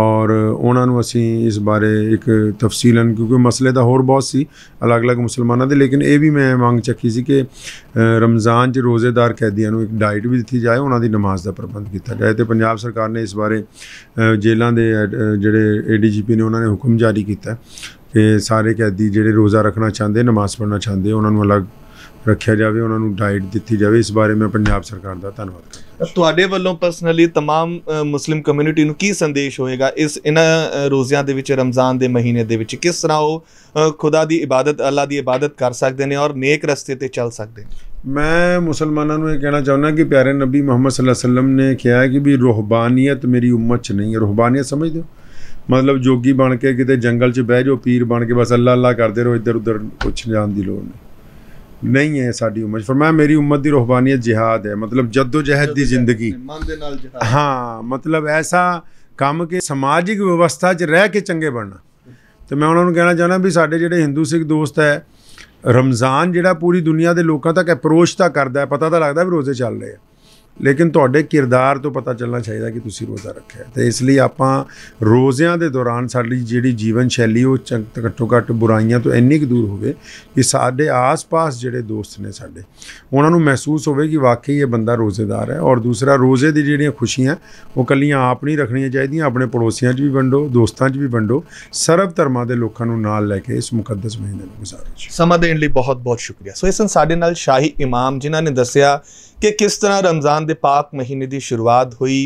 ਔਰ ਉਹਨਾਂ ਨੂੰ ਅਸੀਂ ਇਸ ਬਾਰੇ ਇੱਕ ਤਫਸੀਲਨ ਕਿਉਂਕਿ ਮਸਲੇ ਦਾ ਹੋਰ ਬਹੁਤ ਸੀ ਅਲੱਗ-ਅਲੱਗ ਮੁਸਲਮਾਨਾਂ ਦੇ ਲੇਕਿਨ ਇਹ ਵੀ ਮੈਂ ਮੰਗ ਚੱਕੀ ਸੀ ਕਿ ਰਮਜ਼ਾਨ 'ਚ ਰੋਜ਼ੇਦਾਰ ਕੈਦੀਆਂ ਨੂੰ ਇੱਕ ਡਾਈਟ ਵੀ ਦਿੱਤੀ ਜਾਏ ਉਹਨਾਂ ਦੀ ਨਮਾਜ਼ ਦਾ ਪ੍ਰਬੰਧ ਕੀਤਾ ਜਾਏ ਤੇ ਪੰਜਾਬ ਸਰਕਾਰ ਨੇ ਇਸ ਬਾਰੇ ਜੇਲ੍ਹਾਂ ਦੇ ਜਿਹੜੇ ਏਡੀਜੀਪੀ ਨੇ ਉਹਨਾਂ ਨੇ ਹੁਕਮ ਜਾਰੀ ਕੀਤਾ ਤੇ ਸਾਰੇ ਕੈਦੀ ਜਿਹੜੇ ਰੋਜ਼ਾ ਰੱਖਣਾ ਚਾਹੁੰਦੇ ਨਮਾਜ਼ ਪੜ੍ਹਨਾ ਚਾਹੁੰਦੇ ਉਹਨਾਂ ਨੂੰ ਅਲੱਗ ਰੱਖਿਆ ਜਾਵੇ ਉਹਨਾਂ ਨੂੰ ਡਾਈਟ ਦਿੱਤੀ ਜਾਵੇ ਇਸ ਬਾਰੇ ਮੈਂ ਪੰਜਾਬ ਸਰਕਾਰ ਦਾ ਧੰਨਵਾਦ ਕਰਦਾ ਤੁਹਾਡੇ ਵੱਲੋਂ ਪਰਸਨਲੀ तमाम ਮੁਸਲਿਮ ਕਮਿਊਨਿਟੀ ਨੂੰ ਕੀ ਸੰਦੇਸ਼ ਹੋਏਗਾ ਇਸ ਇਹਨਾਂ ਰੋਜ਼ਿਆਂ ਦੇ ਵਿੱਚ ਰਮਜ਼ਾਨ ਦੇ ਮਹੀਨੇ ਦੇ ਵਿੱਚ ਕਿਸ ਤਰ੍ਹਾਂ ਉਹ ਖੁਦਾ ਦੀ ਇਬਾਦਤ ਅੱਲਾ ਦੀ ਇਬਾਦਤ ਕਰ ਸਕਦੇ ਨੇ ਔਰ ਨੇਕ ਰਸਤੇ ਤੇ ਚੱਲ ਸਕਦੇ ਨੇ ਮੈਂ ਮੁਸਲਮਾਨਾਂ ਨੂੰ ਇਹ ਕਹਿਣਾ ਚਾਹੁੰਦਾ ਕਿ ਪਿਆਰੇ ਨਬੀ ਮੁਹੰਮਦ ਸੱਲੱਲਾਹੁ ਅਲੈਹਿ ਵਸੱਲਮ ਨੇ ਕਿਹਾ ਕਿ ਵੀ ਰੋਹਬਾਨੀਅਤ ਮੇਰੀ ਉਮਤ 'ਚ ਨਹੀਂ ਹੈ ਰੋਹਬਾਨੀਅਤ ਸਮਝਦੇ ਹੋ ਮਤਲਬ ਜੋਗੀ ਬਣ ਕੇ ਕਿਤੇ ਜੰਗਲ 'ਚ ਬਹਿ ਜਾਓ ਪੀਰ ਬਣ ਕੇ ਬਸ ਅੱਲਾ ਅੱਲਾ ਕਰਦੇ ਰਹੋ ਇੱਧਰ ਉੱਧਰ ਕੁਛ ਜਾਣ ਦੀ ਲੋੜ ਨਹੀਂ ਨਹੀਂ ਹੈ ਸਾਡੀ ਉਮਰ ਫਰਮਾਇਆ ਮੇਰੀ ਉਮਤ ਦੀ ਰੋਹਬਾਨੀਅਤ ਜਿਹਾਦ ਹੈ ਮਤਲਬ ਜਦੋ ਜਹਿਦ ਦੀ ਜ਼ਿੰਦਗੀ ਮਨ ਦੇ ਨਾਲ ਜਿਹਾਦ ਹਾਂ ਮਤਲਬ ਐਸਾ ਕੰਮ ਕਿ ਸਮਾਜਿਕ ਵਿਵਸਥਾ 'ਚ ਰਹਿ ਕੇ ਚੰਗੇ ਬਣਨਾ ਤੇ ਮੈਂ ਉਹਨਾਂ ਨੂੰ ਕਹਿਣਾ ਚਾਹਣਾ ਵੀ ਸਾਡੇ ਜਿਹੜੇ ਹਿੰਦੂ ਸਿੱਖ ਦੋਸਤ ਹੈ ਰਮਜ਼ਾਨ ਜਿਹੜਾ ਪੂਰੀ ਦੁਨੀਆ ਦੇ ਲੋਕਾਂ ਤੱਕ ਅਪਰੋਚ ਤਾਂ ਕਰਦਾ ਪਤਾ ਤਾਂ ਲੱਗਦਾ ਵੀ ਰੋਜ਼ੇ ਚੱਲ ਰਹੇ ਆ ਲੇਕਿਨ ਤੁਹਾਡੇ ਕਿਰਦਾਰ ਤੋਂ ਪਤਾ ਚੱਲਣਾ ਚਾਹੀਦਾ ਕਿ ਤੁਸੀਂ ਰੋਜ਼ਾ ਰੱਖਿਆ ਤੇ ਇਸ ਲਈ ਆਪਾਂ ਰੋਜ਼ਿਆਂ ਦੇ ਦੌਰਾਨ ਸਾਡੀ ਜਿਹੜੀ ਜੀਵਨ ਸ਼ੈਲੀ ਉਹ ਘੱਟੋ ਘੱਟ ਬੁਰਾਈਆਂ ਤੋਂ ਇੰਨੀ ਕੁ ਦੂਰ ਹੋਵੇ ਕਿ ਸਾਡੇ ਆਸ-ਪਾਸ ਜਿਹੜੇ ਦੋਸਤ ਨੇ ਸਾਡੇ ਉਹਨਾਂ ਨੂੰ ਮਹਿਸੂਸ ਹੋਵੇ ਕਿ ਵਾਕਈ ਇਹ ਬੰਦਾ ਰੋਜ਼ੇਦਾਰ ਹੈ ਔਰ ਦੂਸਰਾ ਰੋਜ਼ੇ ਦੀ ਜਿਹੜੀਆਂ ਖੁਸ਼ੀਆਂ ਉਹ ਕੱਲੀਆਂ ਆਪ ਨਹੀਂ ਰੱਖਣੀਆਂ ਚਾਹੀਦੀਆਂ ਆਪਣੇ ਪੜੋਸੀਆਂ 'ਚ ਵੀ ਵੰਡੋ ਦੋਸਤਾਂ 'ਚ ਵੀ ਵੰਡੋ ਸਰਬ ਧਰਮਾਂ ਦੇ ਲੋਕਾਂ ਨੂੰ ਨਾਲ ਲੈ ਕੇ ਇਸ ਮੁਕੱਦਸ ਮਹੀਨੇ ਨੂੰ ਗੁਜ਼ਾਰੋ ਸਮਾਂ ਦੇਣ ਲਈ ਬਹੁਤ-ਬਹੁਤ ਸ਼ੁਕਰੀਆ ਸੋ ਇਸਨ ਸਾਡੇ ਨਾਲ ਸ਼ਾਹੀ ਇਮਾਮ ਜਿਨ੍ਹਾਂ ਨੇ ਦੱਸਿਆ ਕਿ ਕਿਸ ਤਰ੍ਹਾਂ ਰਮਜ਼ਾਨ ਦੇ ਪਾਕ ਮਹੀਨੇ ਦੀ ਸ਼ੁਰੂਆਤ ਹੋਈ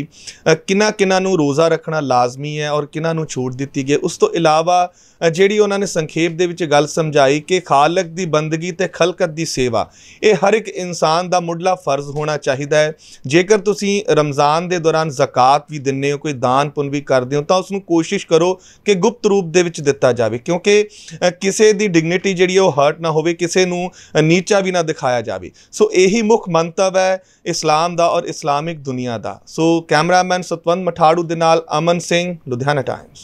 ਕਿਨਾਂ ਕਿਨਾਂ ਨੂੰ ਰੋਜ਼ਾ ਰੱਖਣਾ ਲਾਜ਼ਮੀ ਹੈ ਔਰ ਕਿਨਾਂ ਨੂੰ ਛੋੜ ਦਿੱਤੀ ਗਈ ਉਸ ਤੋਂ ਇਲਾਵਾ ਜਿਹੜੀ ਉਹਨਾਂ ਨੇ ਸੰਖੇਪ ਦੇ ਵਿੱਚ ਗੱਲ ਸਮਝਾਈ ਕਿ ਖਾਲਕ ਦੀ ਬੰਦਗੀ ਤੇ ਖਲਕਤ ਦੀ ਸੇਵਾ ਇਹ ਹਰ ਇੱਕ ਇਨਸਾਨ ਦਾ ਮੁੱਢਲਾ ਫਰਜ਼ ਹੋਣਾ ਚਾਹੀਦਾ ਹੈ ਜੇਕਰ ਤੁਸੀਂ ਰਮਜ਼ਾਨ ਦੇ ਦੌਰਾਨ ਜ਼ਕਾਤ ਵੀ ਦਿੰਨੇ ਹੋ ਕੋਈ ਦਾਨ ਪੁੰਨ ਵੀ ਕਰਦੇ ਹੋ ਤਾਂ ਉਸ ਨੂੰ ਕੋਸ਼ਿਸ਼ ਕਰੋ ਕਿ ਗੁਪਤ ਰੂਪ ਦੇ ਵਿੱਚ ਦਿੱਤਾ ਜਾਵੇ ਕਿਉਂਕਿ ਕਿਸੇ ਦੀ ਡਿਗਨਿਟੀ ਜਿਹੜੀ ਉਹ ਹਰਟ ਨਾ ਹੋਵੇ ਕਿਸੇ ਨੂੰ ਨੀਚਾ ਵੀ ਨਾ ਦਿਖਾਇਆ ਜਾਵੇ ਸੋ ਇਹੀ ਮੁੱਖ ਮੰਤਵ ਹੈ ਹੈ ਇਸਲਾਮ ਦਾ ਔਰ ਇਸਲਾਮਿਕ ਦੁਨੀਆ ਦਾ ਸੋ ਕੈਮਰਾਮੈਨ ਸਤਵੰਦ ਮਠਾੜੂ ਦੇ ਨਾਲ ਅਮਨ ਸਿੰਘ ਲੁਧਿਆਣਾ ਟਾਈਮਸ